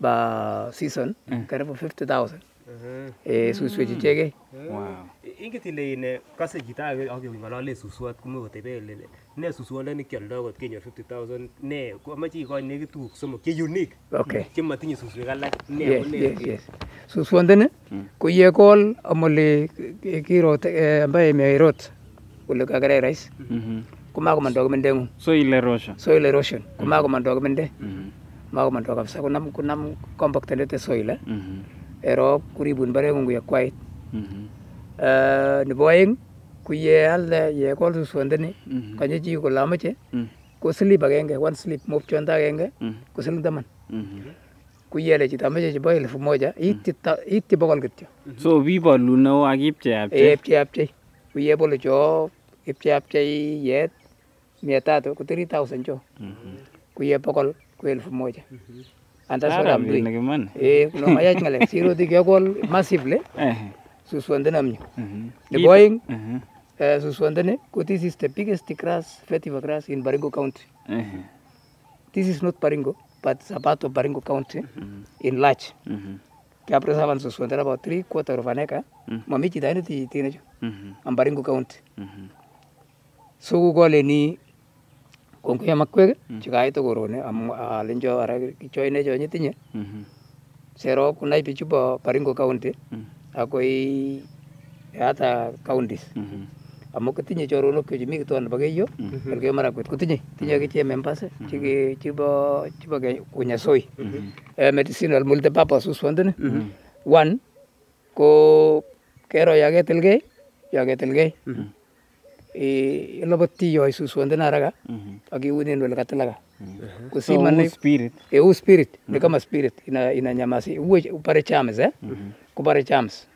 ba season eh. karibu 50,000. Mhm. Eh suswek ichegei. Mhm. Wow. Inget ile ine kose chito age ak keng'olole suswot komuch kotebe ile ne suswondoni kioldo kot kenyor 50,000 ne amoche ikochi nekit tuguk somok che unique okay. chemotinye suswek alak ne yes, yes, yes. suswondoni mm. ko yekol amole kirot eh, ambaye merot ole kakererais mm -hmm kumakoman documenteng'ung soil erosion soil erosion mm. kumakoman documente mm-hmm. makomondo kabisa kunam kunam te soil eh? Mm-hmm. ero kuribun mbareng'ung yekwait uh, mm-hmm. eh, nebo aeng ko yealde yekol ni konye chi kole amoche mm. ko slip agenge one sleep move mopchondo agenge mm. ko siling taman ko yele chito amoche chebo elfu moja ityi bogol kityo so bibolun neo ak ipcheiapchei ipcheiapchei ko yebolu cho ipcheiapchei yet mia tatu ko 3000 cho ku ye kuye pokol ko elfu moja mm -hmm. antasoramri eh kuno maya ngale siro di massive le eh suswande namnyo mm -hmm. the boeing uh -huh. Uh, Suswandane, this is the biggest grass, festival grass in Baringo County. This is not Baringo, but Sabato Baringo County in large. Uh -huh. Kapresavan Suswandane about three quarter of an acre. Mamichi daini ti teenager. Baringo County. So go ni kongoi makwek mm. chekaitu koroni alenjo ara kichoine cho nyitinye mm-hmm. serop kunai bichu bo Baringo County mm. akoi hata counties mm-hmm. amu kitinye choronok chu chemi kituon nebo Keiyo kerkei mm-hmm. marakwet kotinye tinye akichek members chebo chebo Kunyasoi eh, medicinal multi purpose uswondoni one ko kero ya ketilgei labatiyo ay suswandanaaraga akiunen walakatalaga kusi manne spirit e spirit ni kama spirit ina ina nyamasi uwe upare chams eh kupare chams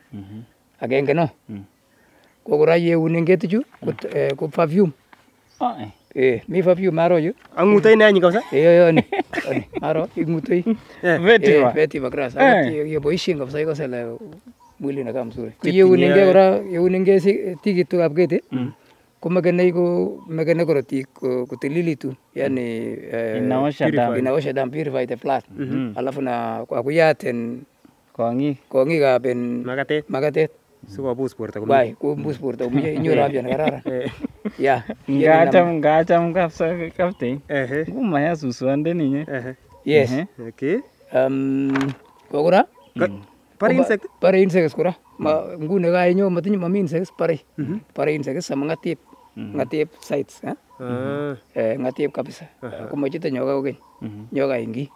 agenge no kokora yeunen ketichu ku perfume Eh, mi perfume maro yu. Angutoi ne anyi kabisa? Eh, yo ni. Maro ingutoi. Veti wa. Veti wa grass. Yeboishin kabisa iko sele mwili na kama mzuri. Yeunenge ora yeunenge tikitu kapkete. Mm kumekenei ku mekenei korotik kutililitu yani eh, inaosha damu inaosha damu purify the blood mhm. alafu na akuyaten kong'ik kong'ik ab en magatet magatet bus porta komie bai bus porta komie inyoru bian nekararan eh. ya ngacham ngacham kapsa kaptei kumaya suswonde ehe yes okay um kokura mm. par insect par insect kokura nguni kainyo matinye mami mhm. insects pare pare insects sama ngatip mhm. ngatip sites ah. eh ngatip kabisa komochute nyoga kokeny mhm. nyoga ingi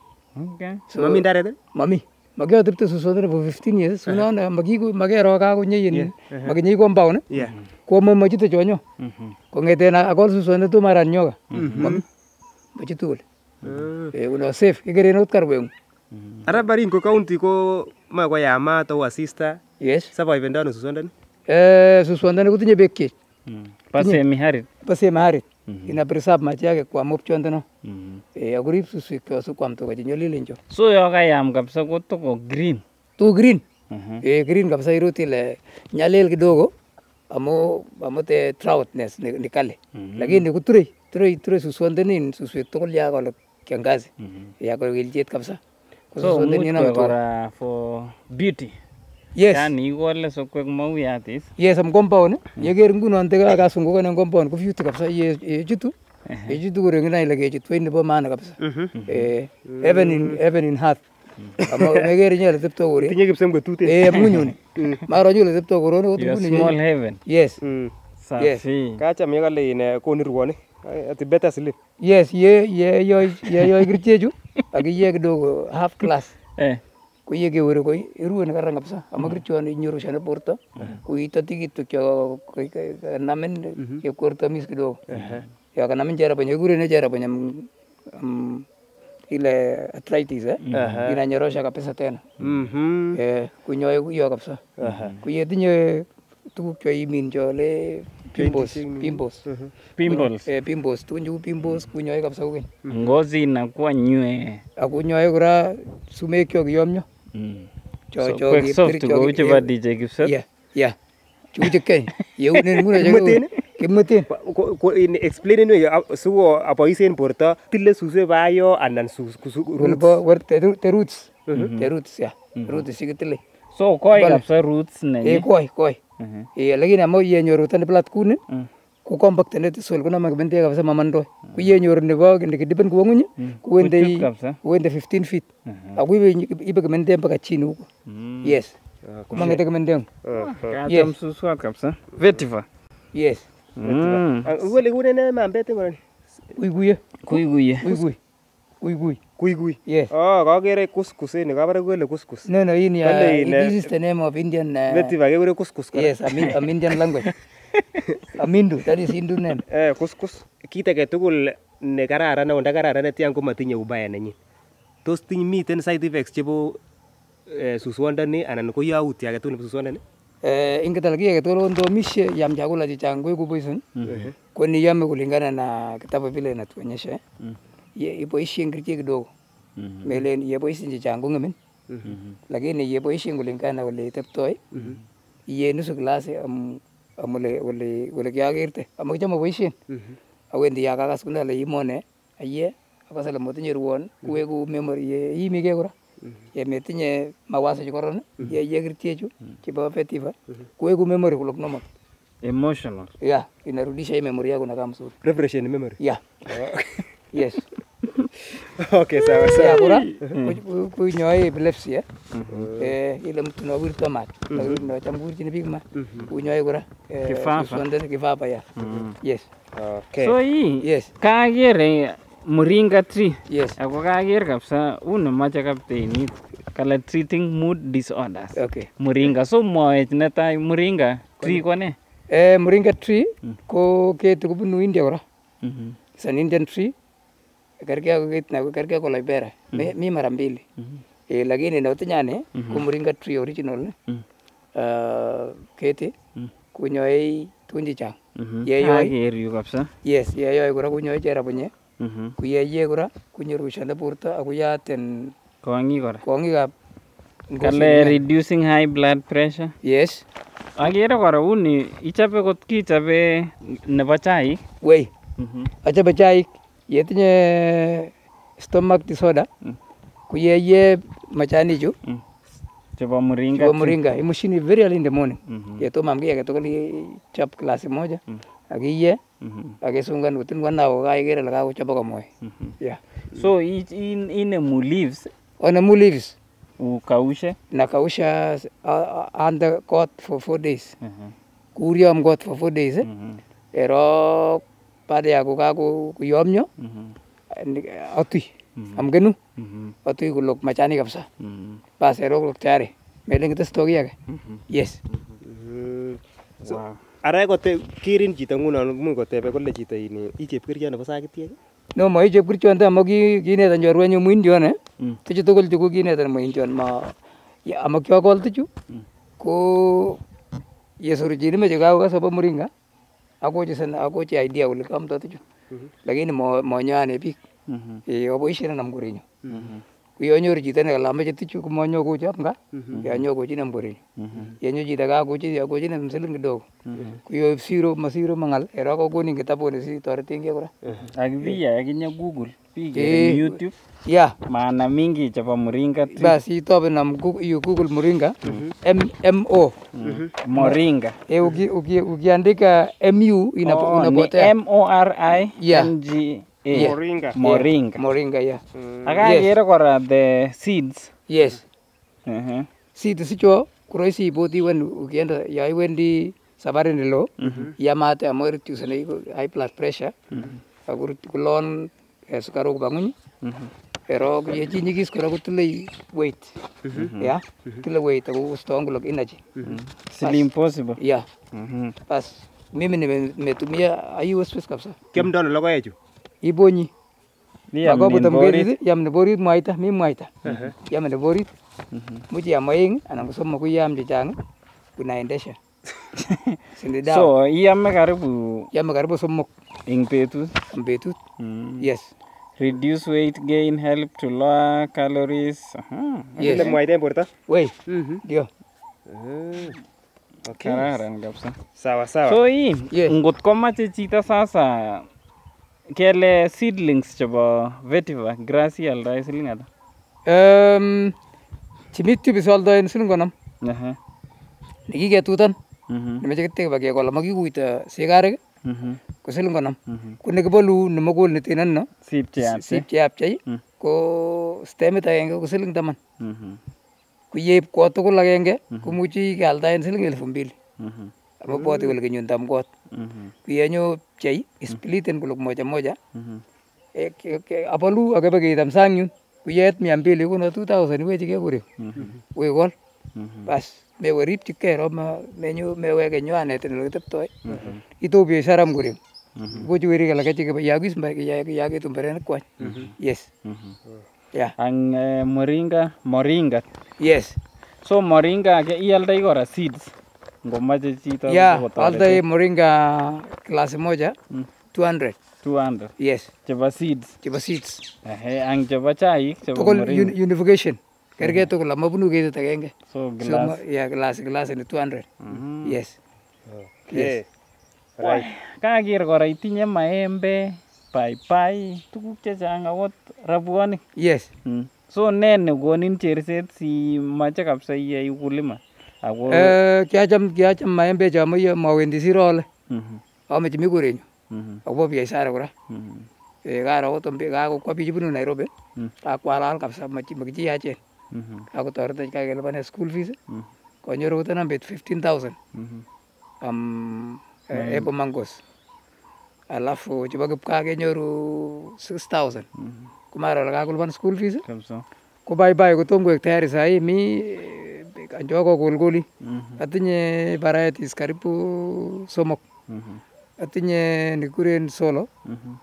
so mami ndaret mami makiotepte suswot nebo 15 years unon makiku makero ka konyeyin makinyi compound komo mochute chonyo kongeten akol suswot neto maran nyoka mami mochute kole ah. eh uno safe kikeren ot karwengu ara Baringo county ko makoyamat au asista yes saboiben ano suswondoni eh suswondoni kotinye beek chech mm. pasemi harit pasemi harit mm -hmm. ina preserve maji yake kwa mopchondeno mm -hmm. eh akorib suswek cho sikwam tuga chenyolilen cho so yo kayam kabisa ko tuko green tu green uh mm-hmm. -huh. eh green kabisa iruti ile nyalel kidogo amu amu te troutness ni, ni mm -hmm. lakini kuturei turei turei suswondoni suswek tugul ya kole kiangazi mm -hmm. ya kole kelchet kabisa ko so, suswondoni na kora for beauty Yes. Yani ikole sokwek mau yatis. Yes, am compound. Mm. Yeker ka kasungu en compound ko futi kabisa yechutu. Yechutu korengina ile kechutu nebo mana kabisa. Mhm. Eh, even in even in heart. Hmm. Ama yeker nyele tepto kore. Tinye kipsem ketuten. Eh, munyun. Mm. Maro nyele tepto korone ko tupuni. Small heaven. Yes. Mm. Safi. Yes. Kacham yekale ine koni ruonik. Ati better sleep. Yes, ye ye yo ye yo kirchechu. Aki ye kidogo half class. Eh ko ye kewere koi irue ne karan kabisa ama mm-hmm. kerichon inyorushane borto mm-hmm. kai kai namen kanamin chepkorto mm-hmm. mis kido kidogo jara kanamin gure kikuren jara um, ile arthritis eh? uh nyoro shaka pesa tena mm -hmm. eh, kunyoe kuyo kabisa uh -huh. kuyetinye tuguk choimin chole pimples le pimbos pimbos pimbos eh, pimples nyu pimbos pimples kunyoe kabisa kukeny ngozi inakuwa nywee akunyoe kora sumek cho kiyomyo kiwche ba DJ Kipsat chuchukai yeunen ng'ura kimuten explainenwech siko abois en borto tile suswek bayo anan bo the ya mm-hmm. roots chekitile so koi kabisa roots nenyi eh, koi koi lakini amu yenyor ruta ni plat kuni mm ko tisol soil konomege bentek kabisa momondoi ko yenyoru nebo ndikidipen kuwong'unyi mm. kuwende kowende 15 feet ako ibe kimendee mpaka chini huko mm. yes ah, komang'ete kimendeng'u ah, ah. katamsuswat kabisa vetiva yes mm. wele kurene mambet ngoroni kuikuye kuikuye kuikui kuikui kuikui yes oh kagere couscous ini kabare kele couscous no no ini uh, this is the name of Indian uh, vetiva kekure couscous yes I'm, I'm Indian language Amindu, ah, that is Hindu name. Eh, kus kuskus kit agetugul nekararan ako ndakararan netian komotinye ubaya nenyin. Tos tinye miten side effects chebo eh, ni anan ko yautye agetugul suswanda ni Eh, lagi ingetal kii agetugul ondomishe yam chakula chechang kuiku poison. Mm -hmm. Kwani yame kulingana na kitabu vile inatuonyesha. Mm -hmm. Iboishe kerichek kidogo. Mm -hmm. Melen yeboishe chechang kong'emin. Mm -hmm. Lakini yeboishe kulingana na ole iteptoi. Mm -hmm. Iye nusu klasi um, am ole ole ole kiakerte amu kichome boisien awendi ya kakas kole ale imone aye akose ale motinye rwon koweku memory ye imigee kora ye metinye mawazo koron ye ye kerchechu chebo fetiva koweku memory kulok nomo emotional yeah inarudisha hii memory yako na kama mzuri refresh memory yeah yes Okay, sawa sawa. Bora mm. kunyoa epilepsy eh. Mm-hmm. Eh, ile mtu na wirto mat. Mm-hmm. Na chamburi ni bigma. Kunyoa kora. Kifafa. ya. Mm-hmm. Yes. So hii yes. muringa tree. Ako kaker kabisa unemache kapteinit kala treating mood disorders. Okay. So moet netai Moringa tree kone ne? Eh, tree mm. ko ketu kobunu India kora. Mhm. an Indian tree katika itna katika ko libera mm -hmm. mi mara mbili mm -hmm. eh, lakini na utinyane mm -hmm. kumuringa tree original mm -hmm. uh, ah, kete mm -hmm. kunyoei tunji chang mm -hmm. yeyoi kabisa yes yeyoi mm-hmm. kora kunyoei cherabunye mm -hmm. kuyeye kora kunyorushanda borto akuyaten kwong'ik kora kwong'ikab kale reducing high blood pressure yes agere kora uni ichobe kot kichape nebo chaik wei mm -hmm. achobe chaik yetinye stomach disorder mm. kuyeye machani chu mm. chepo muringa chepo muringa imushini very early in the morning mm -hmm. yetoma mki aketugul ichop klasi moja mm. akiye mm -hmm. akisungan kutin wanao kaiker ile kakochopok moyo mm -hmm. yeah so inemu leaves onemu oh, leaves ukaushe nakausha uh, under coat for four days uh -huh. kuryom coat for four days eh? uh mm-hmm. -huh. ero baada ya kukaa kuyomyo mm -hmm. atui mhm. amkenu mm kulok machani kabisa mm -hmm. bas tayari melen kitesto ake age mhm. yes mm kote kirin chito ngunon imuch kotebe kole chito ini i chepkerichot nebo sakitiek no mo i chepkerichot amu ki kinetan chorwenyun muindion eh mm. tuchu tugul chu ko kinetan muindion ma ya amu kyokol tuchu mm. ko yesuruchini meche kawo kasobo muringa akochi sana akochi idea kole kamtotichu, mhm. lakini mo monyoane biik. Mhm. Eh, aboishen anam mhm. korenyu yanyoru chito nekalame chetichu komanyokochop nga yanyokochine mhm. mborenyu mhm. yanyo chito kakochi yakochine msiling kidogo mhm. kuyo siro masiro mangal era ero kokonin kitabuni si toretengei kura ak biya akinye google Eh, YouTube. Yeah. Maana mingi chapa Moringa tu. Basi itopen na yu Google Moringa. m m o Mm e ugi ugi ugi andika ukiandika MU ina Oh, ni M O R I N G. Eh, yeah. moringa. Moringa. Yeah. Moringa, yeah. Mm. Akakere yes. kora the seeds. Yes. Uh oh. -huh. Seeds icho koroisi iboti wen ukienda ya iwendi sabari nilo mm -hmm. tu sana iko high blood pressure mm -hmm. akuruti kulon eh, sukarok bangunyi mm -hmm. pero yechi nyigis kora kutile weight mm -hmm. yeah mm -hmm. weight aku strong look energy mm -hmm. slim possible yeah mm -hmm. bas mimi nimetumia ayu space kabisa kiamdano logoechu ibonyi makobuto mkerisit iam nebo orit mwaita mi mwaita iame nebo orit imuch mhm. iam oeng anan ko somok iam chechang kunaendesha so iame karibu iame karibu somok eng betut eng betut mm. yes reduce weight gain help to lower calories yes. ile mwaita eng borto wei mhm. eh. Okay. Kararan kabisa. Sawa sawa. So hii yes. ngot komache chito sasa kele seedlings chebo vetiver grass ialdae siling ata? Um, chemi tubes aldaen siling konom. Uh -huh. Nikiketutan. Uh mhm. -huh. Nemeche kityo kiba kekol ama kikuito sikarek uh mhm. -huh. ko siling konom. Mhm. Ko nekibolu nemogol netenen no sip mm. ko stemit agenge ko siling taman. Uh -huh. Ko yeib kwo tugul agenge komuchi kealdaen siling elfu mbili. Uh -huh apa abobwoti kole kenyon tam kot mhm. kiyanyo pchei spliten kolok moja moja mhm. e, apa lu abolu bagi tam sang yun kuyet mia mbili kono two thousand iwechi kekuryo mhm. wekol bas mewe ripchikei roma menyo meweke nywanetin ole kiteptoi itopie saram kuryo kochi werik alake chekiyakis kiyakitu mbarenik kwany yes ya ang eh, moringa moringa yes so moringa ake ialdoi kora seeds Ngoma chita. ya all the moringa class moja hmm. 200. 200. Yes. Chebo seeds. Chebo seeds. eh ang chebo chai chebo moringa. Un unification. Kerge to bunu ge ta genge So glass. So, yeah, glass glass ni 200. Mm -hmm. Yes. Okay. Yes. Right. Kager gora itinye maembe, pai paipai, tuguk chechang akot rabwonik. Yes. Mm. So ne nekonin cherset si macha kapsa iyai ukulima? Ako eh kiacham kiacham maembe cho mowendi siro ole. Ame chemi korenyu. Akobo biashara kora. Eh karo otom be kako kwa bichu bunu Nairobi. Akwalal kabisa makichiyachen. Akotoretech kakelipanen school fees. Konyoru kotonon bet 15,000. Am eh, Apple mangos Alafu chebo kipkaa kenyoru 6,000. Kumara ole kakolipan school fees. Kabisa. Ko bye bye kotom koik tayari sai mi kanchoko kulkuli mm -hmm. atinye varieties karibu somok mm -hmm. atinye nikuren solo mm -hmm.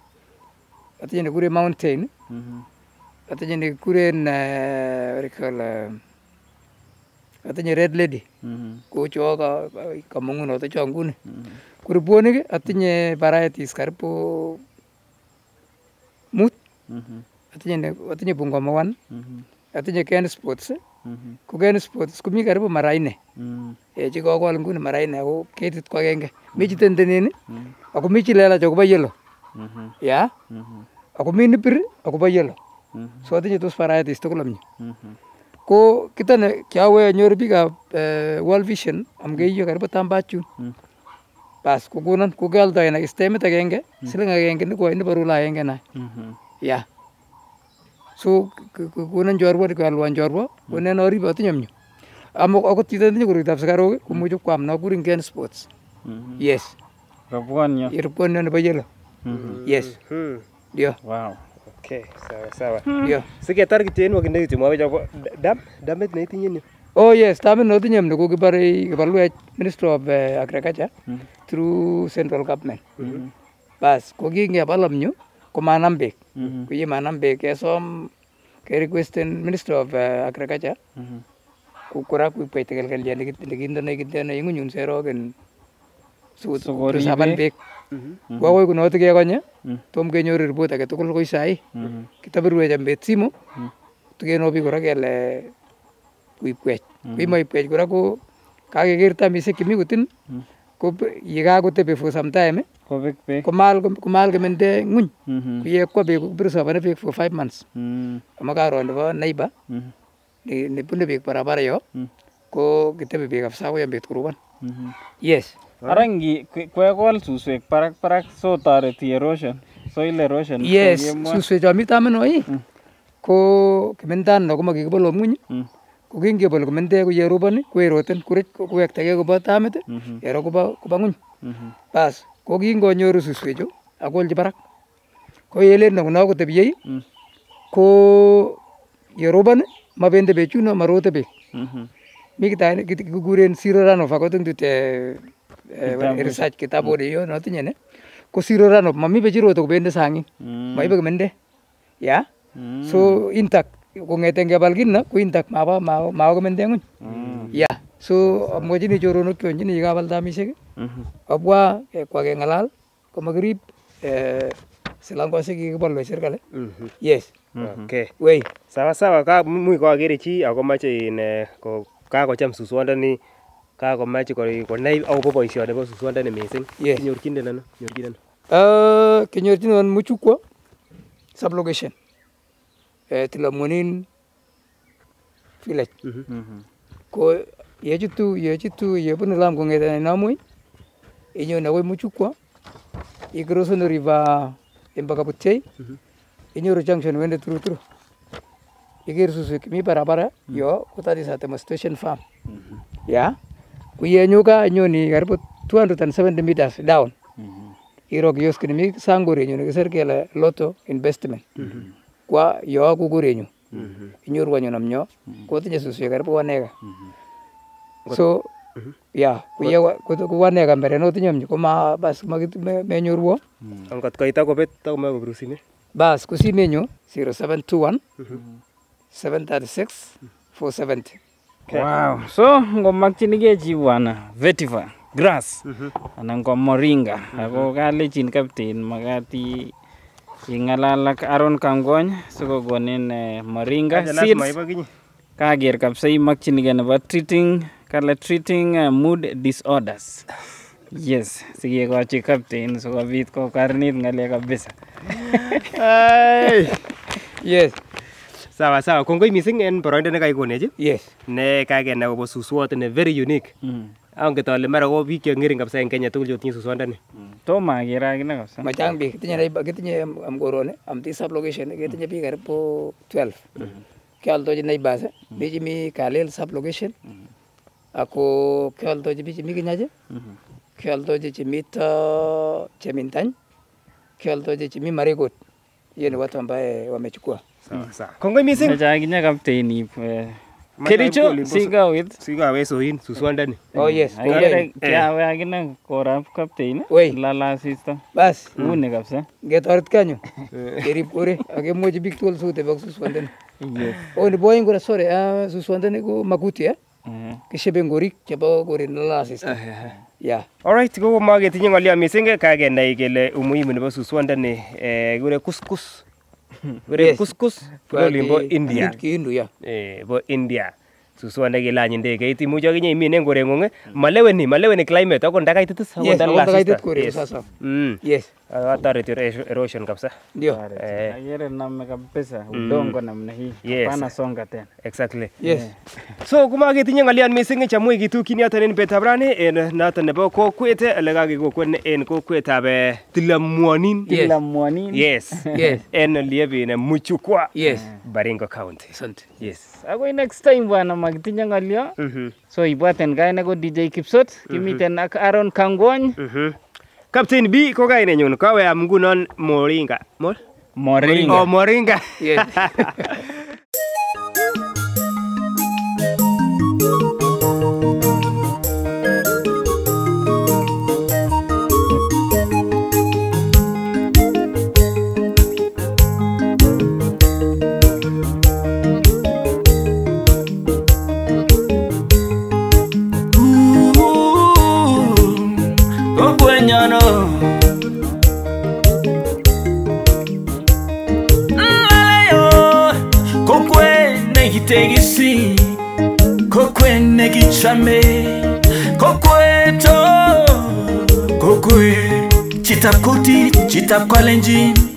atinye nikuren mountain mm -hmm. atinye nikuren uh, atinye red lady mm -hmm. kocho ka, kamong'unoto cho nguni mm -hmm. ko atinye varieties karibu mut mm -hmm. atinye, atinye bungoma mm -hmm. atinye ken sports Mm -hmm. Koken sport ko mi karibu mara nne. Mm. Eh chekokol nguni mara nne ako ketit ko agenge. Mi chitendenen mm. ako mi chilelach akobo yellow. Mm mm-hmm. -hmm. Ako mi nipir akobo ba yelo mm-hmm. So atinye tos varieties tugul amnye. Mm -hmm. Ko kitane kiawe anyoru biikab eh, World Vision amkeiyo karibu tambachun. Mm. Bas kokonon kokealdoen ak istemit agenge mm. siling agenge ne koini bo rula agenge Mm -hmm. Yeah. So konon chorwa kwalwan chorwa, konon orib atinye amok akot chito netinye koroitab sukaruk komuch ipkwam no Ken Sports. Mm-hmm. Yes. Robwonyo. Robwonyo nebo yellow. Mm-hmm. Yes. Ndio. Mm-hmm. Wow. Okay, sawa sawa. Ndio. Siketar kityenwogik nekit mwawech akobo dam damit neitinye ni. Oh yes, damit notinye ni kokibore kibalwech Ministry of eh, Agriculture through Central Government. Bas, kokingepal amnyu ko manam bek mm-hmm. ko yi manam bek e ya, som ke request minister of eh, agriculture mm-hmm. ku kura pe tegal kan jadi kita ne nda nagi nda nagi ngunyun sero gen kan. su su kori saban bek gua koi kuno tegi akonya tom ke nyori ribut aga tukul koi sai mm-hmm. kita berdua jam betsimu tuh no bi kura kele kui kue kui mai pech kura ku kage kirta mise kimi gutin ku yiga gute befu sometime eh. Ko maal ko maal ko mende nguny. Mhm. Ku ye ko be ko bir so bana be for 5 months. Mm. Amma ka ro ndebo neighbor. Ni mhm. ni punde be barabara yo. Mm. Ko kitabe be ka sawo yambe kuruban. Mhm. Yes. Arangi kwekol suswek parak parak so toreti erosion. Soil erosion. Yes, suswek cho mi tamen oi. Mm. Ko kimendan no komo kikibolo nguny. Ko kingebol ko mende ko yerobon ko eroten kurit ko wektage kobo tamit. Ero kobo kobo nguny. Bas ko kingonyoru suswechu akolchi barak ko yelet nokuno kotebiyei mm. ko yeroban mabende bechuno marote beek mm-hmm. mi kikuren zero runoff ako tungtut research kitabut iyo mm. notinye ne ko zero runoff mami bechu rote kobende sang'ing mm. maibe kimende ya mm. so intact kong'eten kebal kino ko intact mawa mawa kimende ng'uny mm. ya So amwachini choronok chonjini ye kabaltamisiek obwa kwa keng'alal komakirib eh, silangosiek we serikali. Yes. Okay. Wei. Sawa sawa ko kokere chi ako mache in ko kakocham suswondoni kakomach konai akobo boisioni bo suswondoni mising Yes. Kinyorchinden ano? Kinyorchinden ano? Uh, ah, kinyorchinden Muchukwa location eh, Tilamunin village. Mm -hmm. Ko yechitu yechitu yepunilam kong'eten namoi inyone akoi muchukwa ikirosonu river mpaka Butei mm -hmm. inyoru junction wende turu turu iker suswek mi barabara mm -hmm. yo kutatisate station farm mm -hmm. ya kuyenyu ka inyoni karibu 270 meters down mm -hmm. iro kiosk nimi sangorenyu nekisir kele Lotto Investment mhm. kwa yo kukurenyu mm -hmm. inyoru anyun amnyo mm -hmm. kotinye suswek karibu waneka so mm-hmm. ya kuwaneka mbere no tinye mji koma bas menyorwo mm. angot koita kobet takomoe kobir simet bas ko simenyu 0721 736 470 Wow. So ngomakchinigei chi bwana vetiver grass mm-hmm. anan ko moringa mm-hmm. ako kalechin captain makat ing'alal ak Aaron Kangwony sikokonin eh, moringa seeds. Kager kabisa imokchinigei nebo treating kale treating uh, mood disorders yes sikekochi captain sikobit kokarinit ng'alek kabisa yes sawa sawa kongoi missing en boroindo nekaikonech yes ne kakenai kobo suswot ne very unique mm. anget ale mara ko biik cheng'ering kabisa en Kenya tugul chetinye suswondoni mm. tomo aker akine kabisa machang biik kitinye kitinye mkoroni am tisab location ketinye biik karibu 12 mm. kioldochi neighbors mi chemi sub location mm ako kyol je jibi jimi ginyaje kyol do je jimi to chemintan kyol do je jimi marigot hiyo ni watu ambaye wamechukua sawa kongoi missing najanginya kapteni Kericho Sigawit Sigawe soin dani Oh yes kiawe akine korab kaptein lala sista bas uni hmm. kabisa eh? ngetoret kanyo kerib kore akemwochi biik tugul sotebe ak suswandani Yes. Oh ni boyin kora sorry ah, suswandani ko makuti eh kishebengorik chebo korendola asista eh, eh, eh. yeah. Alright, koko maketinye ng'olio missing kakenai kele umuhimu nebo suswondoni eh, kure kuskus kure yes. kuskus kwa limbo India kiindu ya eh, bo India suswonde kilany ndegeit imuch akinye imin en ni maleweni maleweni climate akot ndakaititis akot yes, ndakaititis koreng sasa mm. yes Hataret eh, erosion kabisa. Ndio. Eh, Ayere name kabisa mm. udongo mm. namna hii. Yes. Hapana songa tena. Exactly. Yes. Yeah. so kumaketinye ng'alian missing chamuch kitukyin yoton en betab rani en noton nebo kokwet ele kakikokwen en kokwetab Tilamwanin. Tilamwanin. Yes. yes. en oliebin Muchukwa. Yes. Eh. Baringo County. Asante. Yes. Ako next time bwana makitinye ng'alio. Mm -hmm. So ibwaten kaine ko DJ Kipsot, mhm. kimiten mm -hmm. ak Aaron Kangwany Mm -hmm. Captain B ko kainenyun am ngunon Moringa. Moringa. Oh, Moringa. Yes. shame kokweto kokwe chitakuti chitakwalenjini